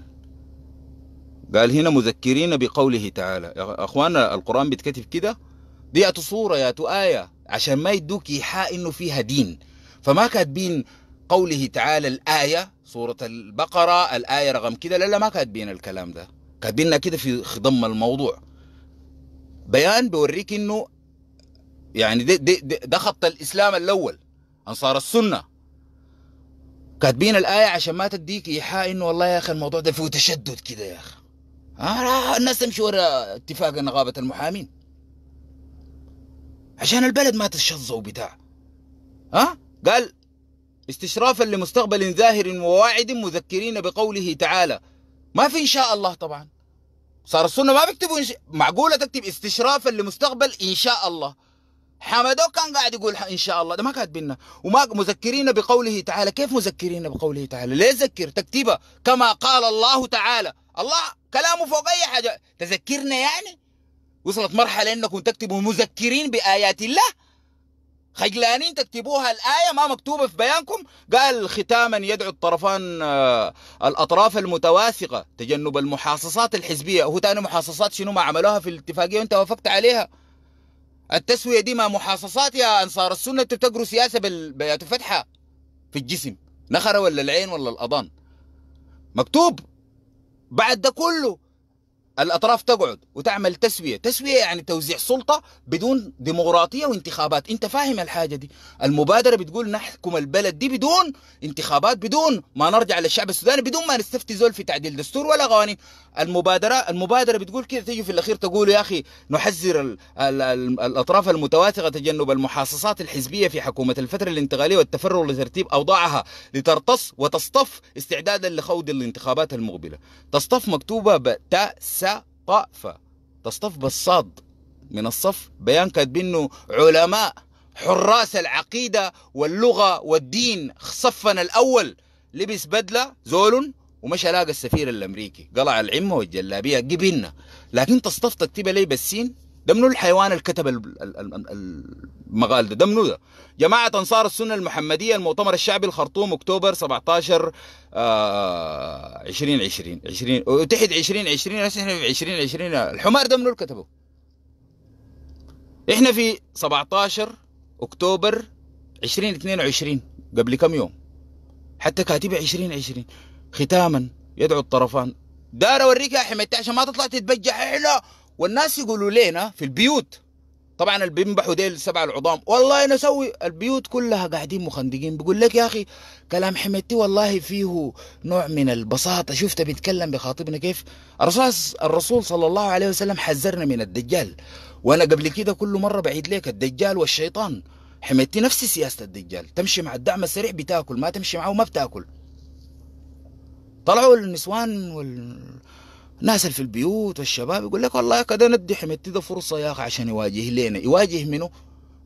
قال هنا مذكرين بقوله تعالى يا أخوانا القرآن بيتكتب كده دي صورة يا آية عشان ما يدوك إيحاء إنه فيها دين فما كاتبين قوله تعالى الآية سورة البقرة الآية رقم كده لا لا ما كاتبين الكلام ده كاتبيننا كده في خضم الموضوع بيان بوريك انه يعني ده, ده, ده خط الاسلام الاول انصار السنه كاتبين الايه عشان ما تديك ايحاء انه والله يا اخي الموضوع ده فيه تشدد كده يا اخي آه الناس تمشي ورا اتفاق نقابه المحامين عشان البلد ما تتشظى وبتاع ها آه؟ قال استشرافا لمستقبل ذاهر وواعد مذكرين بقوله تعالى ما في إن شاء الله طبعا صار السنة ما بيكتبوا إنش... معقولة تكتب استشرافا لمستقبل إن شاء الله حمدو كان قاعد يقول إن شاء الله ده ما كاتبنا وما مذكرين بقوله تعالى كيف مذكرين بقوله تعالى ليه ذكر تكتبه كما قال الله تعالى الله كلامه فوق أي حاجة تذكرنا يعني وصلت مرحلة أنكم تكتبوا مذكرين بآيات الله خجلانين تكتبوها الآية ما مكتوبة في بيانكم قال ختاما يدعو الطرفان آه، الأطراف المتواثقة تجنب المحاصصات الحزبية هو تاني محاصصات شنو ما عملوها في الاتفاقية وانت وافقت عليها التسوية دي ما محاصصات يا أنصار السنة تتقروا سياسة بالبيات فتحة في الجسم نخرة ولا العين ولا الأضان مكتوب بعد ده كله الاطراف تقعد وتعمل تسويه تسويه يعني توزيع سلطه بدون ديمقراطيه وانتخابات انت فاهم الحاجه دي المبادره بتقول نحكم البلد دي بدون انتخابات بدون ما نرجع للشعب السوداني بدون ما نستفتي زول في تعديل دستور ولا قوانين المبادره المبادره بتقول كده تيجي في الاخير تقول يا اخي نحذر الـ الـ الـ الاطراف المتواثقه تجنب المحاصصات الحزبيه في حكومه الفتره الانتقاليه والتفرغ لترتيب اوضاعها لترتص وتصطف استعدادا لخوض الانتخابات المقبله تصطف مكتوبه بتاء طاء تصطف بالصاد من الصف بيان انه علماء حراس العقيدة واللغة والدين صفنا الأول لبس بدلة زول ومشى لاقى السفير الأمريكي قلع العمة والجلابية قبلنا لكن تصطف تكتبها ليه بالسين ده منو الحيوان اللي كتب المقال ده ده منو ده جماعة أنصار السنة المحمدية المؤتمر الشعبي الخرطوم أكتوبر 17 2020 20 وتحت 2020 احنا في 2020 الحمار ده منو اللي كتبه احنا في 17 أكتوبر 2022 قبل كم يوم حتى كاتبة 2020 ختاما يدعو الطرفان دار اوريك يا حميد عشان ما تطلع تتبجح احنا والناس يقولوا لنا في البيوت طبعا اللي بينبحوا ديل السبعه العظام والله انا اسوي البيوت كلها قاعدين مخندقين بيقول لك يا اخي كلام حمدتي والله فيه نوع من البساطه شفته بيتكلم بخاطبنا كيف الرصاص الرسول صلى الله عليه وسلم حذرنا من الدجال وانا قبل كده كل مره بعيد لك الدجال والشيطان حمدتي نفس سياسه الدجال تمشي مع الدعم السريع بتاكل ما تمشي معه ما بتاكل طلعوا النسوان وال ناس في البيوت والشباب يقول لك والله كده ندي حميد ده فرصه يا اخي عشان يواجه لنا يواجه منه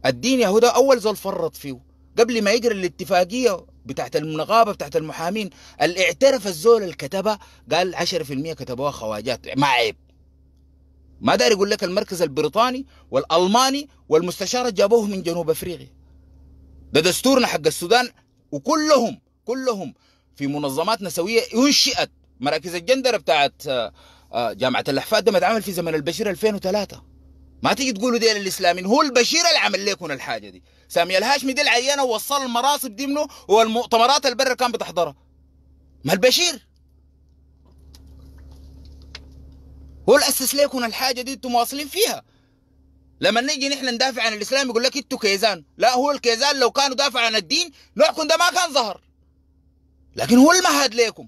الدين يا هدى اول زول فرط فيه قبل ما يقرا الاتفاقيه بتاعت النقابة بتاعت المحامين اللي اعترف الزول اللي كتبها قال 10% كتبوها خواجات ما عيب ما داري يقول لك المركز البريطاني والألماني والمستشار جابوه من جنوب أفريقيا ده دستورنا حق السودان وكلهم كلهم في منظمات نسوية انشئت مراكز الجندره بتاعت آه، آه، جامعه الاحفاد ده متعمل في زمن البشير 2003 ما تيجي تقولوا دي للإسلامين هو البشير اللي عمل ليكم الحاجه دي سامي الهاشمي دي العيانه ووصل المراصب دي منه والمؤتمرات اللي برا كان بتحضرها ما البشير هو اللي اسس الحاجه دي انتم واصلين فيها لما نيجي نحن ندافع عن الاسلام يقول لك انتوا كيزان لا هو الكيزان لو كانوا دافع عن الدين نوعكم ده ما كان ظهر لكن هو المهد ليكم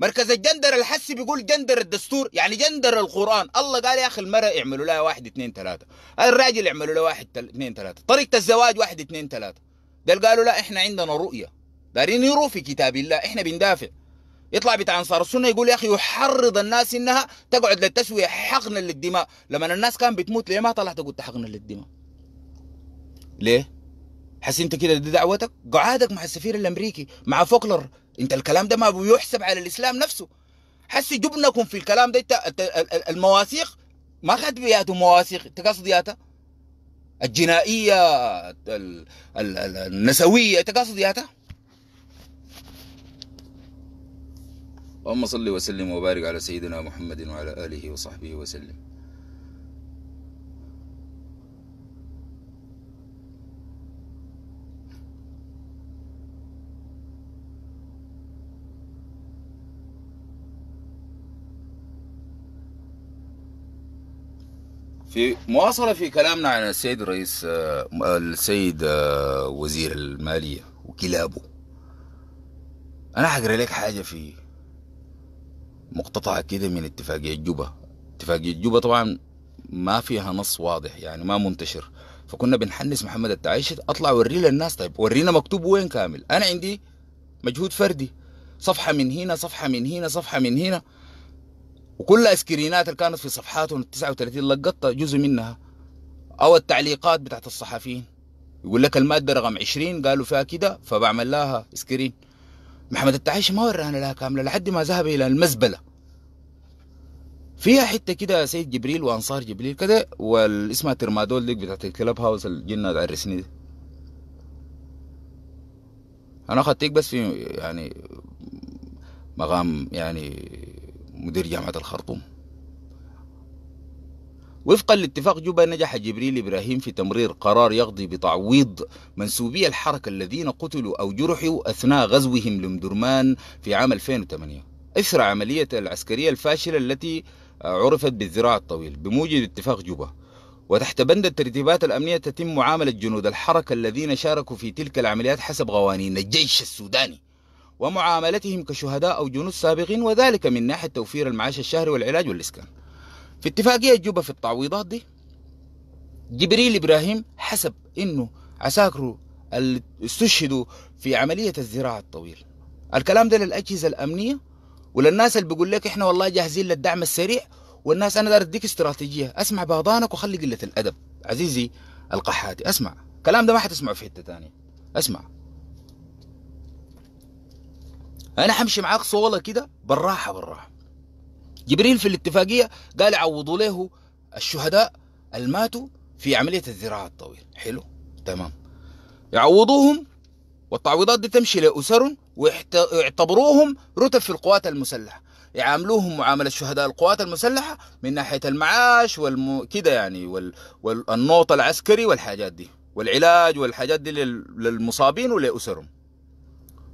مركز الجندر الحسي بيقول جندر الدستور يعني جندر القرآن الله قال يا أخي المرأة اعملوا لها واحد اثنين ثلاثه الراجل اعملوا له واحد اثنين ثلاثه طريقة الزواج واحد اثنين ثلاثه ده قالوا لا احنا عندنا رؤية دارين يروا في كتاب الله احنا بندافع يطلع بتاع انصار السنه يقول يا اخي يحرض الناس انها تقعد للتسويه حقنا للدماء لما الناس كانت بتموت ليه ما طلعت قلت حقنا للدماء ليه حسيت انت كده دي دعوتك قعادك مع السفير الامريكي مع فوكلر انت الكلام ده ما بيحسب على الاسلام نفسه حسي جبنكم في الكلام ده المواثيق ما خد بياته مواثيق تقصد ياته الجنائيه النسويه تقصد ياته اللهم صل وسلم وبارك على سيدنا محمد وعلى اله وصحبه وسلم في مواصلة في كلامنا عن السيد الرئيس آه، السيد آه، وزير المالية وكلابه أنا حقرأ لك حاجة في مقتطعة كده من اتفاقية جوبا اتفاقية جوبا طبعا ما فيها نص واضح يعني ما منتشر فكنا بنحنس محمد التعيش اطلع وري للناس طيب ورينا مكتوب وين كامل انا عندي مجهود فردي صفحة من هنا صفحة من هنا صفحة من هنا وكل السكرينات اللي كانت في صفحاتهم 39 لقطه جزء منها او التعليقات بتاعت الصحفيين يقول لك الماده رقم 20 قالوا فيها كده فبعمل لها سكرين محمد التعيش ما ورانا لها كامله لحد ما ذهب الى المزبله فيها حته كده سيد جبريل وانصار جبريل كده والاسمها ترمادول ديك بتاعت الكلاب هاوس الجنه تعرسني دي انا اخدتك بس في يعني مقام يعني مدير جامعة الخرطوم وفقا لاتفاق جوبا نجح جبريل إبراهيم في تمرير قرار يقضي بتعويض منسوبي الحركة الذين قتلوا أو جرحوا أثناء غزوهم لمدرمان في عام 2008 إثر عملية العسكرية الفاشلة التي عرفت بالذراع الطويل بموجب اتفاق جوبا وتحت بند الترتيبات الأمنية تتم معاملة جنود الحركة الذين شاركوا في تلك العمليات حسب قوانين الجيش السوداني ومعاملتهم كشهداء أو جنود سابقين وذلك من ناحية توفير المعاش الشهري والعلاج والإسكان في اتفاقية جوبا في التعويضات دي جبريل إبراهيم حسب أنه عساكره اللي استشهدوا في عملية الزراعة الطويل الكلام ده للأجهزة الأمنية وللناس اللي بيقول لك احنا والله جاهزين للدعم السريع والناس انا دار اديك استراتيجيه اسمع باضانك وخلي قله الادب عزيزي القحاتي اسمع كلام ده ما حتسمعه في حته ثانيه اسمع انا همشي معاك صوله كده بالراحه بالراحه جبريل في الاتفاقيه قال عوضوا له الشهداء الماتوا في عمليه الذراع الطويل حلو تمام يعوضوهم والتعويضات دي تمشي لاسرهم ويعتبروهم رتب في القوات المسلحه يعاملوهم معاملة شهداء القوات المسلحة من ناحية المعاش والم... كده يعني وال... والنوط العسكري والحاجات دي والعلاج والحاجات دي لل... للمصابين ولأسرهم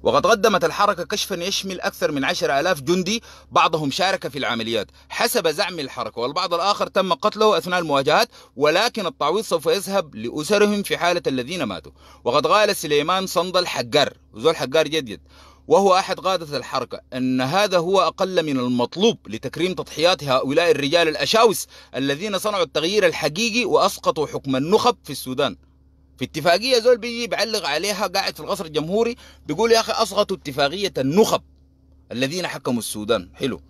وقد قدمت الحركة كشفا يشمل أكثر من عشر ألاف جندي بعضهم شارك في العمليات حسب زعم الحركة والبعض الآخر تم قتله أثناء المواجهات ولكن التعويض سوف يذهب لأسرهم في حالة الذين ماتوا وقد قال سليمان صند الحجار وزول حجار جديد وهو أحد قادة الحركة أن هذا هو أقل من المطلوب لتكريم تضحيات هؤلاء الرجال الأشاوس الذين صنعوا التغيير الحقيقي وأسقطوا حكم النخب في السودان في اتفاقية زول بيجي بعلق عليها قاعد في القصر الجمهوري بيقول يا أخي أصغطوا اتفاقية النخب الذين حكموا السودان حلو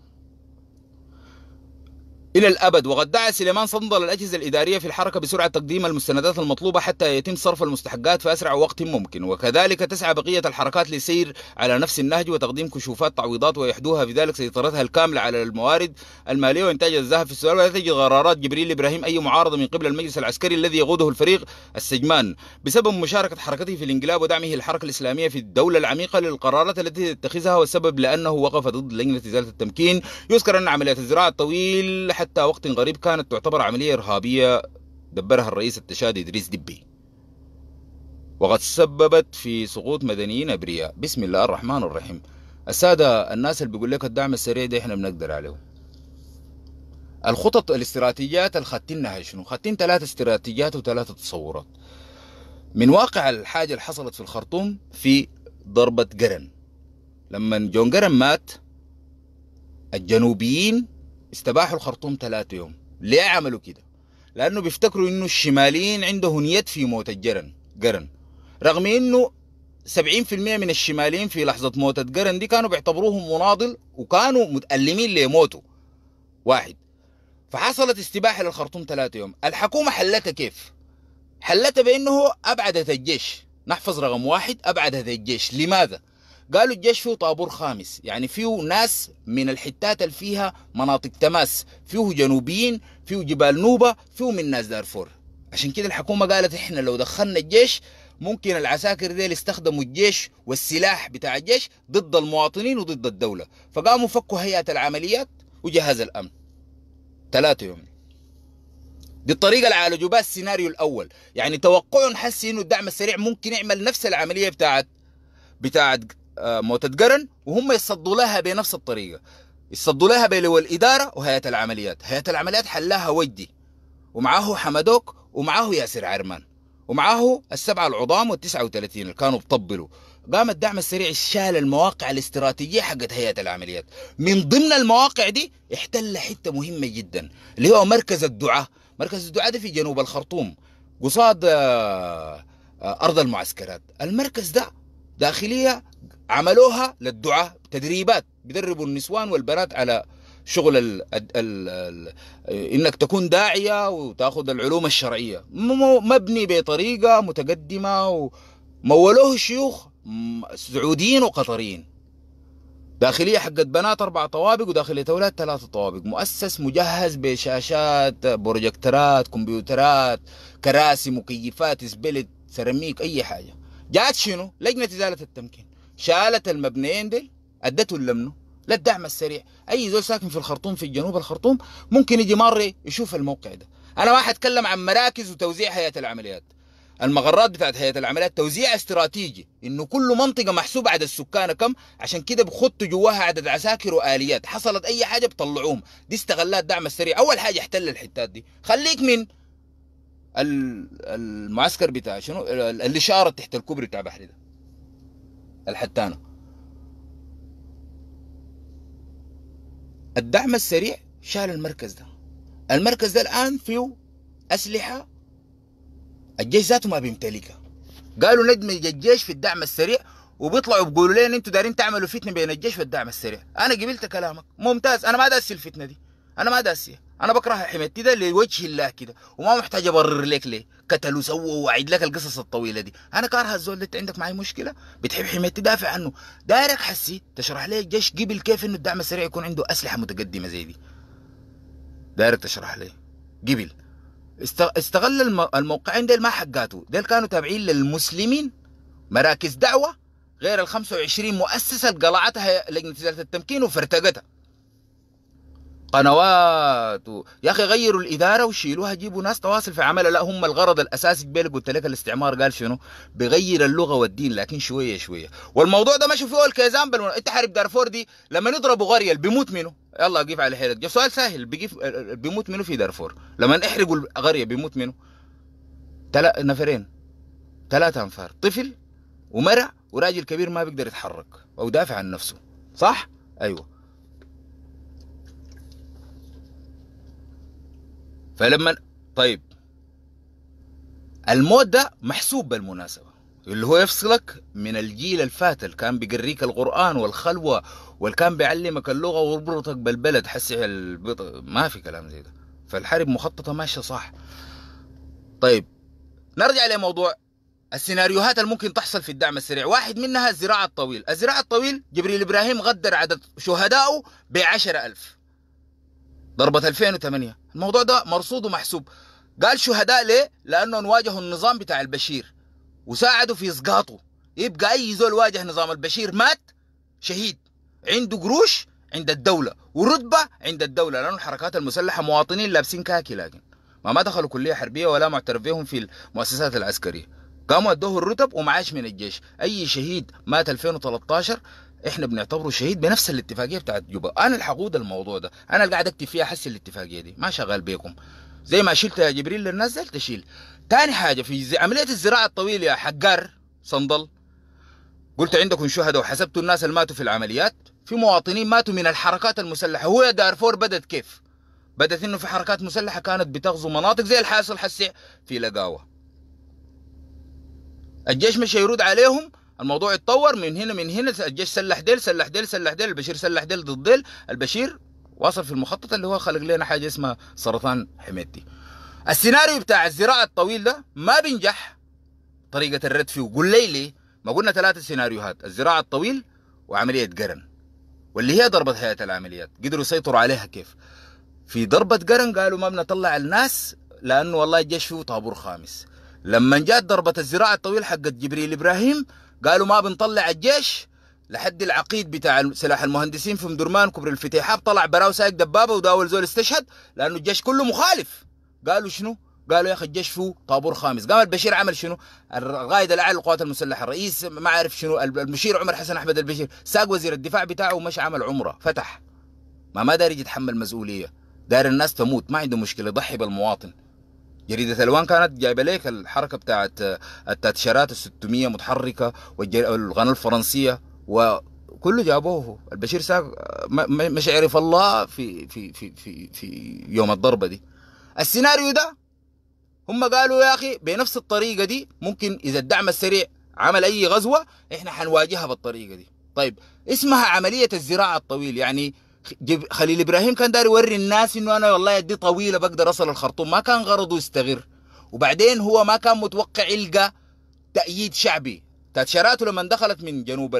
إلى الأبد وقد دعا سليمان صندل الأجهزة الإدارية في الحركة بسرعة تقديم المستندات المطلوبة حتى يتم صرف المستحقات في أسرع وقت ممكن وكذلك تسعى بقية الحركات للسير على نفس النهج وتقديم كشوفات تعويضات ويحدوها في ذلك سيطرتها الكاملة على الموارد المالية وإنتاج الذهب في السؤال ولا تجد قرارات جبريل إبراهيم أي معارضة من قبل المجلس العسكري الذي يقوده الفريق السجمان بسبب مشاركة حركته في الانقلاب ودعمه الحركة الإسلامية في الدولة العميقة للقرارات التي تتخذها والسبب لأنه وقف ضد لجنة إزالة التمكين يذكر أن عملية الزراعة الطويل حتى حتى وقت قريب كانت تعتبر عملية إرهابية دبرها الرئيس التشادي إدريس دبي وقد سببت في سقوط مدنيين أبرياء بسم الله الرحمن الرحيم السادة الناس اللي بيقول لك الدعم السريع ده احنا بنقدر عليه الخطط الاستراتيجيات الخاتينها شنو خاتين ثلاث استراتيجيات وثلاثة تصورات من واقع الحاجة اللي حصلت في الخرطوم في ضربة قرن لما جون قرن مات الجنوبيين استباحوا الخرطوم ثلاثة يوم ليه عملوا كده لانه بيفتكروا انه الشماليين عندهم يد في موت الجرن قرن رغم انه 70% من الشماليين في لحظة موت قرن دي كانوا بيعتبروهم مناضل وكانوا متألمين لموته واحد فحصلت استباحة للخرطوم ثلاثة يوم الحكومة حلتها كيف حلتها بأنه أبعدت الجيش نحفظ رقم واحد أبعدت الجيش لماذا؟ قالوا الجيش فيه طابور خامس يعني فيه ناس من الحتات اللي فيها مناطق تماس فيه جنوبيين فيه جبال نوبة فيه من ناس دارفور عشان كده الحكومة قالت احنا لو دخلنا الجيش ممكن العساكر ديل استخدموا الجيش والسلاح بتاع الجيش ضد المواطنين وضد الدولة فقاموا فكوا هيئة العمليات وجهاز الأمن ثلاثة يوم دي الطريقة اللي عالجوا بها السيناريو الأول يعني توقعهم حسي إنه الدعم السريع ممكن يعمل نفس العملية بتاعت بتاعت آه، موتة قرن وهم يصدوا لها بنفس الطريقة يصدوا لها بلو الإدارة وهيئة العمليات هيئة العمليات حلاها وجدي ومعاه حمدوك ومعاه ياسر عرمان ومعاه السبعة العظام وال39 اللي كانوا بطبلوا قام الدعم السريع شال المواقع الاستراتيجية حقت هيئة العمليات من ضمن المواقع دي احتل حتة مهمة جدا اللي هو مركز الدعاء مركز الدعاء ده في جنوب الخرطوم قصاد آه، آه، أرض المعسكرات المركز ده داخلية عملوها للدعاء تدريبات بيدربوا النسوان والبنات على شغل الـ الـ الـ الـ انك تكون داعيه وتاخذ العلوم الشرعيه مبني بطريقه متقدمه ومولوه شيوخ سعوديين وقطريين داخليه حقت بنات اربع طوابق وداخليه اولاد ثلاثه طوابق مؤسس مجهز بشاشات بروجكترات كمبيوترات كراسي مكيفات سبلت سيراميك اي حاجه جات شنو لجنه ازاله التمكين شالت المبنيين دي ادته اللمنه لا الدعم السريع اي زول ساكن في الخرطوم في الجنوب الخرطوم ممكن يجي مره يشوف الموقع ده انا ما حتكلم عن مراكز وتوزيع هيئه العمليات المغرات بتاعت هيئه العمليات توزيع استراتيجي انه كل منطقه محسوبه عدد السكان كم عشان كده بخطوا جواها عدد عساكر واليات حصلت اي حاجه بطلعوهم دي استغلت الدعم السريع اول حاجه احتل الحتات دي خليك من المعسكر بتاع شنو الاشاره تحت الكوبري بتاع بحري ده الحتانة الدعم السريع شال المركز ده المركز ده الآن فيه أسلحة الجيش ذاته ما بيمتلكها قالوا ندمج الجيش في الدعم السريع وبيطلعوا بيقولوا لنا انتوا دارين تعملوا فتنه بين الجيش والدعم السريع انا قبلت كلامك ممتاز انا ما داسي الفتنه دي انا ما داسيها انا بكره حميتي ده لوجه الله كده وما محتاج ابرر لك ليه قتل وسوى واعيد لك القصص الطويله دي انا كاره الزول انت عندك معي مشكله بتحب حميتي دافع عنه دايرك حسي تشرح لي الجيش قبل كيف انه الدعم السريع يكون عنده اسلحه متقدمه زي دي دايرك تشرح لي قبل استغل الموقعين ديل ما حقاته ديل كانوا تابعين للمسلمين مراكز دعوه غير ال 25 مؤسسه قلعتها لجنه اداره التمكين وفرتقتها قنوات يا اخي غيروا الاداره وشيلوها جيبوا ناس تواصل في عملها لا هم الغرض الاساسي قبل قلت لك الاستعمار قال شنو بغير اللغه والدين لكن شويه شويه والموضوع ده ماشي فيه الكيزان بل انت حارب دارفور دي لما يضربوا غريا بيموت منه يلا قيف على حيلك سؤال سهل بيجيف بيموت منه في دارفور لما يحرقوا غريا بيموت منه تلا نفرين ثلاثة أنفار طفل ومرأة وراجل كبير ما بيقدر يتحرك أو دافع عن نفسه صح؟ أيوه فلما طيب الموت ده محسوب بالمناسبة اللي هو يفصلك من الجيل الفات اللي كان بيقريك القرآن والخلوة واللي كان بيعلمك اللغة وربطك بالبلد حسي البط... ما في كلام زي ده فالحرب مخططة ماشية صح طيب نرجع لموضوع السيناريوهات اللي ممكن تحصل في الدعم السريع واحد منها الزراعة الطويل الزراعة الطويل جبريل إبراهيم غدر عدد شهدائه بعشرة ألف ضربة 2008 الموضوع ده مرصود ومحسوب قال شهداء ليه؟ لأنهم واجهوا النظام بتاع البشير وساعدوا في إسقاطه يبقى أي زول واجه نظام البشير مات شهيد عنده قروش عند الدولة ورتبة عند الدولة لأنه الحركات المسلحة مواطنين لابسين كاكي لكن ما ما دخلوا كلية حربية ولا معترف بهم في المؤسسات العسكرية قاموا ادوه الرتب ومعاش من الجيش أي شهيد مات 2013 احنا بنعتبره شهيد بنفس الاتفاقيه بتاعت جوبا انا اللي هقود الموضوع ده انا اللي قاعد اكتب فيها حس الاتفاقيه دي ما شغال بيكم زي ما شلت يا جبريل للناس ده تشيل تاني حاجه في عمليه الزراعه الطويله يا حجار صندل قلت عندكم شهداء وحسبتوا الناس اللي ماتوا في العمليات في مواطنين ماتوا من الحركات المسلحه هو دارفور بدت كيف بدت انه في حركات مسلحه كانت بتغزو مناطق زي الحاصل حسي في لقاوه الجيش مش يرد عليهم الموضوع اتطور من هنا من هنا الجيش سلح ديل سلح ديل سلح ديل البشير سلح ديل ضد ديل البشير واصل في المخطط اللي هو خلق لنا حاجه اسمها سرطان حميدتي السيناريو بتاع الزراعه الطويل ده ما بينجح طريقه الرد فيه قول لي ليه ما قلنا ثلاثه سيناريوهات الزراعه الطويل وعمليه قرن واللي هي ضربة هيئة العمليات قدروا يسيطروا عليها كيف في ضربة قرن قالوا ما بنطلع الناس لأنه والله الجيش فيه طابور خامس لما جاءت ضربة الزراعة الطويل حقت جبريل إبراهيم قالوا ما بنطلع الجيش لحد العقيد بتاع سلاح المهندسين في مدرمان كبر الفتيحاب طلع براو سايق دبابه وداول زول استشهد لانه الجيش كله مخالف قالوا شنو؟ قالوا يا اخي الجيش فيه طابور خامس قام البشير عمل شنو القائد الاعلى للقوات المسلحه الرئيس ما عارف شنو المشير عمر حسن احمد البشير ساق وزير الدفاع بتاعه ومشى عمل عمره فتح ما ما داري يتحمل مسؤوليه داير الناس تموت ما عنده مشكله يضحي بالمواطن جريدة الوان كانت جايبه لك الحركه بتاعت آه، التاتشيرات ال 600 متحركه والقناه الفرنسيه وكله جابوه البشير ساق مش عرف الله في في في في في يوم الضربه دي السيناريو ده هم قالوا يا اخي بنفس الطريقه دي ممكن اذا الدعم السريع عمل اي غزوه احنا حنواجهها بالطريقه دي طيب اسمها عمليه الزراعه الطويل يعني خليل ابراهيم كان داري يوري الناس انه انا والله يدي طويله بقدر اصل الخرطوم ما كان غرضه يستغر وبعدين هو ما كان متوقع يلقى تأييد شعبي تاتشيراته لما دخلت من جنوب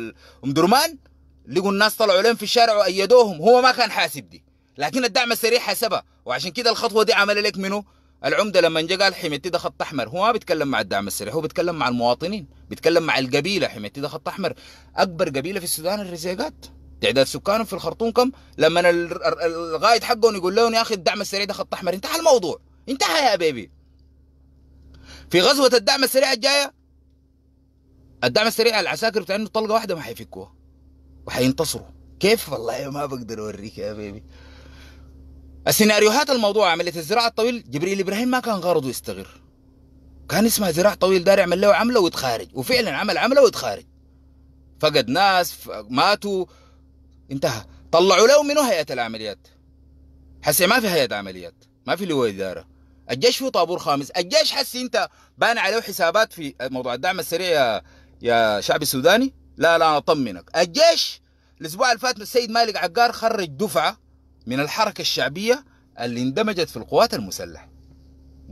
ام درمان لقوا الناس طلعوا لهم في الشارع وايدوهم هو ما كان حاسب دي لكن الدعم السريع حسبها وعشان كده الخطوه دي عمل لك منه العمده لما جاء قال حميتي ده خط احمر هو ما بيتكلم مع الدعم السريع هو بيتكلم مع المواطنين بيتكلم مع القبيله حميتي ده خط احمر اكبر قبيله في السودان الرزيقات تعداد سكانهم في الخرطوم كم لما الغايد حقهم يقول لهم يا اخي الدعم السريع ده خط احمر انتهى الموضوع انتهى يا بيبي في غزوه الدعم السريع الجايه الدعم السريع العساكر بتاع انه طلقه واحده ما حيفكوها وحينتصروا كيف والله ما بقدر اوريك يا بيبي السيناريوهات الموضوع عمليه الزراعه الطويل جبريل ابراهيم ما كان غرضه يستغر كان اسمها زراعه طويل دار يعمل له عمله ويتخارج وفعلا عمل عمله ويتخارج فقد ناس ماتوا انتهى طلعوا له منو هيئه العمليات حسي ما في هيئه عمليات ما في لواء اداره الجيش فيه طابور خامس الجيش حسي انت بان عليه حسابات في موضوع الدعم السريع يا يا شعب السوداني لا لا اطمنك الجيش الاسبوع اللي فات السيد مالك عقار خرج دفعه من الحركه الشعبيه اللي اندمجت في القوات المسلحه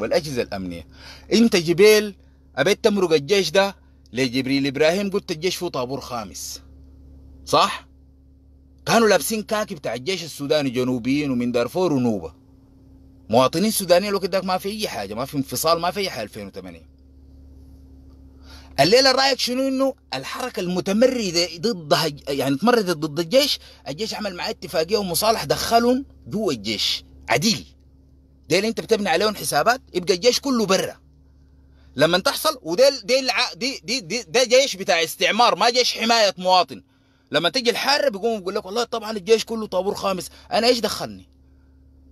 والاجهزه الامنيه انت جبيل ابيت تمرق الجيش ده لجبريل ابراهيم قلت الجيش فيه طابور خامس صح كانوا لابسين كاكي بتاع الجيش السوداني جنوبيين ومن دارفور ونوبه مواطنين سودانيين الوقت داك ما في اي حاجه ما في انفصال ما في اي حاجه 2008 الليله رايك شنو انه الحركه المتمرده ضدها يعني تمردت ضد الجيش الجيش عمل معاه اتفاقيه ومصالح دخلهم جوا الجيش عديل ديل انت بتبني عليهم حسابات يبقى الجيش كله برا لما تحصل وديل ديل دي دي, دي, ده جيش بتاع استعمار ما جيش حمايه مواطن لما تيجي الحرب بيقوم يقول لك والله طبعا الجيش كله طابور خامس انا ايش دخلني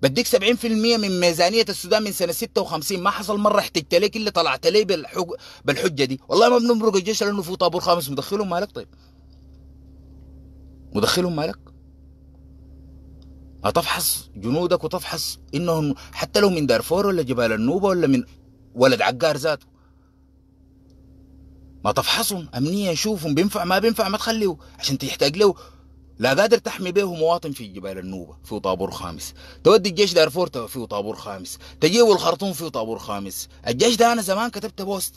بديك 70% من ميزانيه السودان من سنه 56 ما حصل مره احتجت لك الا طلعت لي بالحج... بالحجه دي والله ما بنمرق الجيش لانه في طابور خامس مدخلهم مالك طيب مدخلهم مالك هتفحص جنودك وتفحص انهم حتى لو من دارفور ولا جبال النوبه ولا من ولد عقار ذاته ما تفحصهم امنيه شوفهم بينفع ما بينفع ما تخليه عشان تحتاج له لا قادر تحمي به مواطن في جبال النوبة في طابور خامس تودي الجيش دارفور في طابور خامس تجيب الخرطوم في طابور خامس الجيش ده أنا زمان كتبت بوست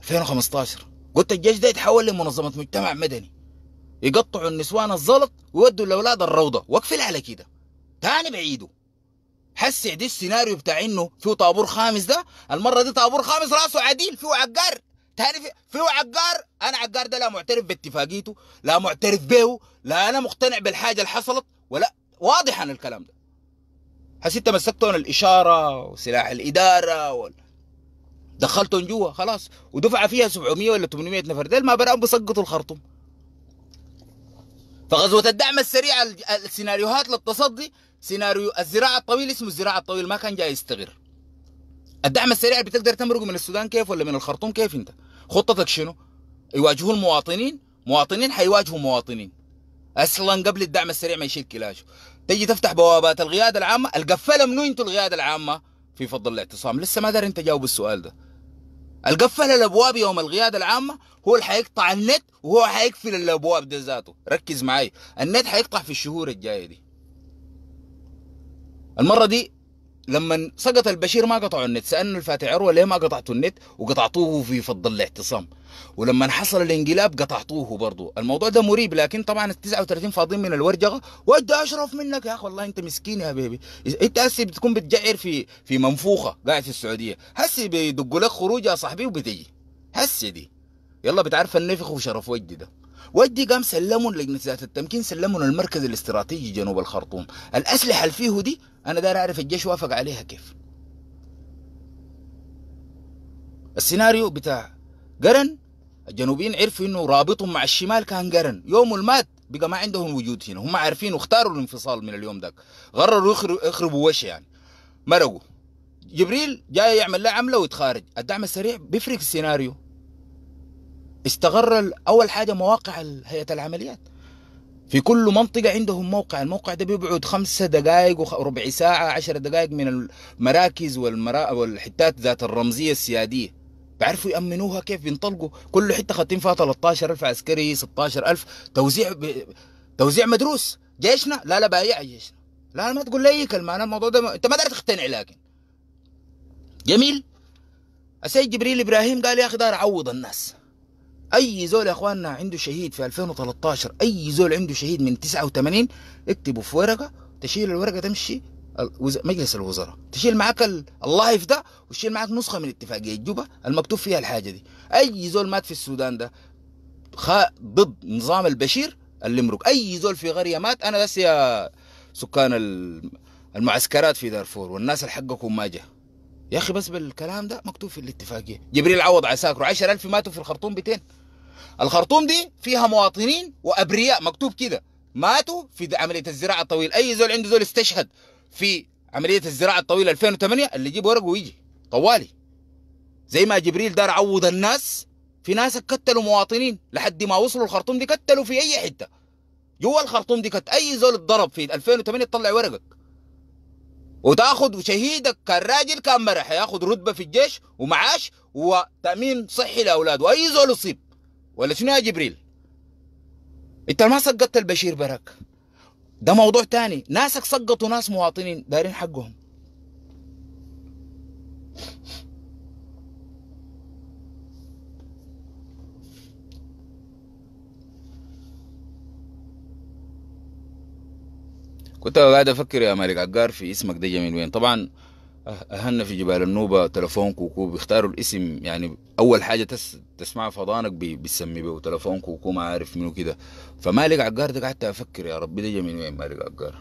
2015 قلت الجيش ده يتحول لمنظمة مجتمع مدني يقطعوا النسوان الزلط ويودوا الأولاد الروضة واقفل على كده تاني بعيده حسي دي السيناريو بتاع انه في طابور خامس ده المرة دي طابور خامس راسه عديل فيه عقار تاني في عقار انا عقار ده لا معترف باتفاقيته لا معترف به لا انا مقتنع بالحاجه اللي حصلت ولا واضح عن الكلام ده هسه انت مسكتهم الاشاره وسلاح الاداره وال... دخلتهم جوا خلاص ودفع فيها 700 ولا 800 نفر ديل ما براهم بسقطوا الخرطوم فغزوة الدعم السريع السيناريوهات للتصدي سيناريو الزراعة الطويل اسمه الزراعة الطويل ما كان جاي يستغر الدعم السريع بتقدر تمرقه من السودان كيف ولا من الخرطوم كيف انت خطتك شنو يواجهوا المواطنين مواطنين حيواجهوا مواطنين اصلا قبل الدعم السريع ما يشيل كلاشه تجي تفتح بوابات القياده العامه القفله منو انتوا القياده العامه في فضل الاعتصام لسه ما انت جاوب السؤال ده القفل الابواب يوم القياده العامه هو اللي حيقطع النت وهو حيقفل الابواب ده ذاته ركز معي النت حيقطع في الشهور الجايه دي المره دي لما سقط البشير ما قطعوا النت سألنا الفاتح عروة ليه ما قطعتوا النت وقطعتوه في فض الاعتصام ولما حصل الانقلاب قطعتوه برضو الموضوع ده مريب لكن طبعا ال 39 فاضين من الورجغه واد اشرف منك يا اخي والله انت مسكين يا بيبي انت هسي بتكون بتجعر في في منفوخه قاعد في السعوديه هسي بيدقوا لك خروج يا صاحبي وبتجي هسي دي يلا بتعرف النفخ وشرف وجدي ده ودي قام سلموا لجنة ذات التمكين سلموا المركز الاستراتيجي جنوب الخرطوم الأسلحة اللي فيه دي أنا داير أعرف الجيش وافق عليها كيف السيناريو بتاع قرن الجنوبيين عرفوا انه رابطهم مع الشمال كان قرن يوم المات بقى ما عندهم وجود هنا هم عارفين واختاروا الانفصال من اليوم ذاك قرروا يخربوا وش يعني مرقوا جبريل جاي يعمل له عمله ويتخارج الدعم السريع بيفرق السيناريو استغر اول حاجه مواقع هيئه العمليات في كل منطقة عندهم موقع الموقع ده بيبعد خمسة دقائق وربع ساعة عشر دقائق من المراكز والمرا... والحتات ذات الرمزية السيادية بعرفوا يأمنوها كيف بينطلقوا كل حتة خاطين فيها 13 ألف عسكري 16 ألف توزيع ب... توزيع مدروس جيشنا لا لا بايع جيشنا لا ما تقول لي كلمة أنا الموضوع ده ما... أنت ما قدرت تقتنع لكن جميل السيد جبريل إبراهيم قال يا أخي دار أعوض الناس اي زول يا اخواننا عنده شهيد في 2013 اي زول عنده شهيد من 89 اكتبه في ورقه تشيل الورقه تمشي مجلس الوزراء تشيل معاك اللايف ده وتشيل معاك نسخه من اتفاقيه جوبا المكتوب فيها الحاجه دي اي زول مات في السودان ده خا ضد نظام البشير الليمرق اي زول في غريه مات انا بس يا سكان المعسكرات في دارفور والناس اللي حقكم ما جه يا اخي بس بالكلام ده مكتوب في الاتفاقيه جبريل عوض عساكره 10000 ماتوا في الخرطوم 200 الخرطوم دي فيها مواطنين وابرياء مكتوب كده ماتوا في عمليه الزراعه الطويله اي زول عنده زول استشهد في عمليه الزراعه الطويله 2008 اللي يجيب ورقه ويجي طوالي زي ما جبريل دار عوض الناس في ناس كتلوا مواطنين لحد ما وصلوا الخرطوم دي كتلوا في اي حته جوا الخرطوم دي كت اي زول اتضرب في 2008 تطلع ورقك وتاخذ شهيدك كان راجل كان مرح ياخذ رتبه في الجيش ومعاش وتامين صحي لاولاده اي زول يصيب ولا شنو يا جبريل انت ما سقطت البشير برك ده موضوع تاني ناسك سقطوا ناس مواطنين دارين حقهم كنت قاعد افكر يا مالك عقار في اسمك ده جميل وين طبعا أه، اهلنا في جبال النوبه تلفون كوكو بيختاروا الاسم يعني اول حاجه تس تسمعها فضانك بيسمي بتسمي بيه تلفون كوكو ما عارف منو كده فمالك عقار ده قعدت افكر يا ربي ده من وين مالك عقار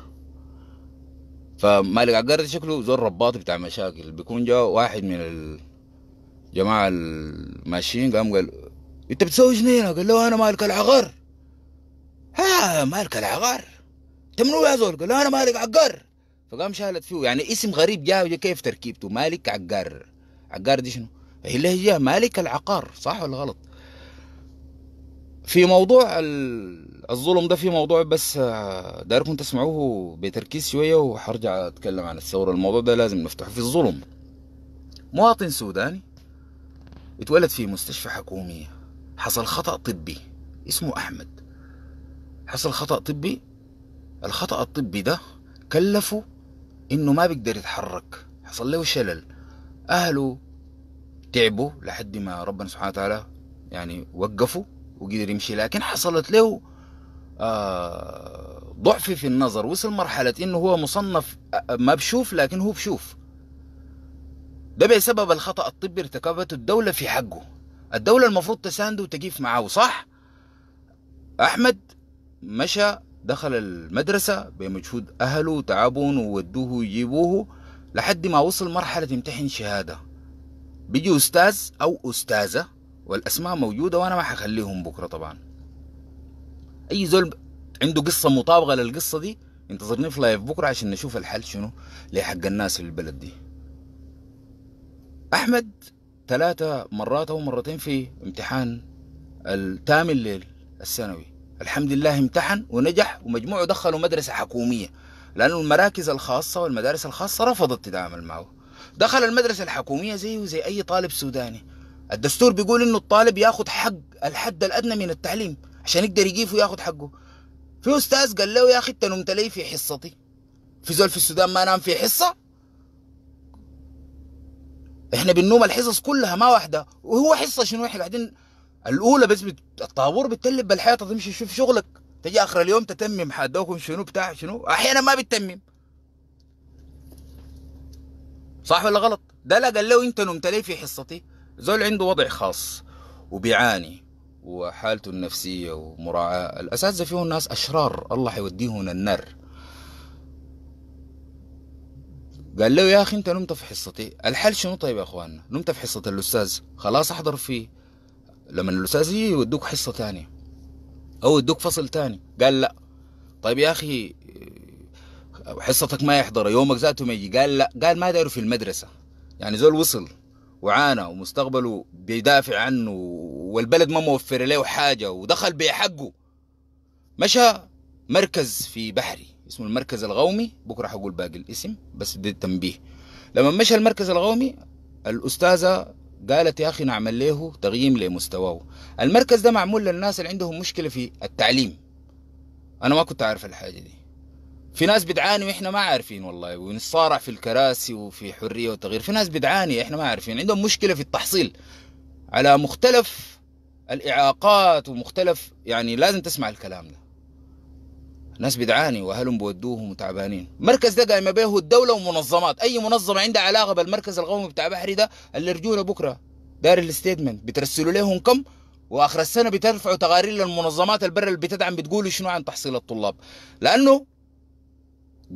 فمالك عقار ده شكله زول رباط بتاع مشاكل بيكون جا واحد من الجماعه الماشيين قام قال انت بتسوي جنينه قال له انا مالك العقار ها مالك العقار انت منو يا زول؟ قال له انا مالك عقار فقام شالت فيه يعني اسم غريب جاء كيف تركيبته مالك عقار عقار دي شنو؟ هي اللهجة مالك العقار صح ولا غلط؟ في موضوع الظلم ده في موضوع بس آه، داركم تسمعوه بتركيز شوية وحرجع أتكلم عن الثورة الموضوع ده لازم نفتحه في الظلم مواطن سوداني اتولد في مستشفى حكومي حصل خطأ طبي اسمه أحمد حصل خطأ طبي الخطأ الطبي ده كلفه انه ما بيقدر يتحرك حصل له شلل اهله تعبوا لحد ما ربنا سبحانه وتعالى يعني وقفوا وقدر يمشي لكن حصلت له آه ضعف في النظر وصل مرحلة انه هو مصنف آه، ما بشوف لكن هو بشوف ده بسبب الخطأ الطبي ارتكبته الدولة في حقه الدولة المفروض تسانده وتقيف معاه صح أحمد مشى دخل المدرسة بمجهود أهله وتعبون وودوه ويجيبوه لحد ما وصل مرحلة يمتحن شهادة بيجي أستاذ أو أستاذة والأسماء موجودة وأنا ما حخليهم بكرة طبعا أي زول عنده قصة مطابقة للقصة دي انتظرني في لايف بكرة عشان نشوف الحل شنو لحق الناس في البلد دي أحمد ثلاثة مرات أو مرتين في امتحان التامل للثانوي الحمد لله امتحن ونجح ومجموعه دخلوا مدرسة حكومية لأنه المراكز الخاصة والمدارس الخاصة رفضت تتعامل معه دخل المدرسة الحكومية زيه زي أي طالب سوداني الدستور بيقول إنه الطالب ياخد حق الحد الأدنى من التعليم عشان يقدر يجيف وياخد حقه في أستاذ قال له يا أخي أنت نمت لي في حصتي في زول في السودان ما نام في حصة احنا بننوم الحصص كلها ما واحدة وهو حصة شنو احنا قاعدين الاولى بس الطابور بتقلب بالحيطه تمشي تشوف شغلك تجي اخر اليوم تتمم حدوكم شنو بتاع شنو احيانا ما بتتمم صح ولا غلط ده لا قال له انت نمت ليه في حصتي زول عنده وضع خاص وبيعاني وحالته النفسيه ومراعاه الاساتذه فيهم ناس اشرار الله حيوديهم النار قال له يا اخي انت نمت في حصتي الحل شنو طيب يا اخواننا نمت في حصه الاستاذ خلاص احضر فيه لما الاستاذ يجي يودوك حصه تانية او يدوك فصل تاني قال لا طيب يا اخي حصتك ما يحضر يومك ذاته ما يجي قال لا قال ما داروا في المدرسه يعني زول وصل وعانى ومستقبله بيدافع عنه والبلد ما موفر له حاجه ودخل بحقه مشى مركز في بحري اسمه المركز القومي بكره حقول باقي الاسم بس دي التنبيه لما مشى المركز القومي الاستاذه قالت يا أخي نعمل له تقييم لمستواه المركز ده معمول للناس اللي عندهم مشكلة في التعليم أنا ما كنت عارف الحاجة دي في ناس بتعاني وإحنا ما عارفين والله ونصارع في الكراسي وفي حرية وتغيير في ناس بتعاني إحنا ما عارفين عندهم مشكلة في التحصيل على مختلف الإعاقات ومختلف يعني لازم تسمع الكلام ده ناس بتعاني واهلهم بودوهم وتعبانين المركز ده قايمه به الدوله ومنظمات اي منظمه عندها علاقه بالمركز القومي بتاع بحري ده اللي رجوله بكره دار الستيتمنت بترسلوا لهم كم واخر السنه بترفعوا تقارير للمنظمات البر اللي بتدعم بتقول شنو عن تحصيل الطلاب لانه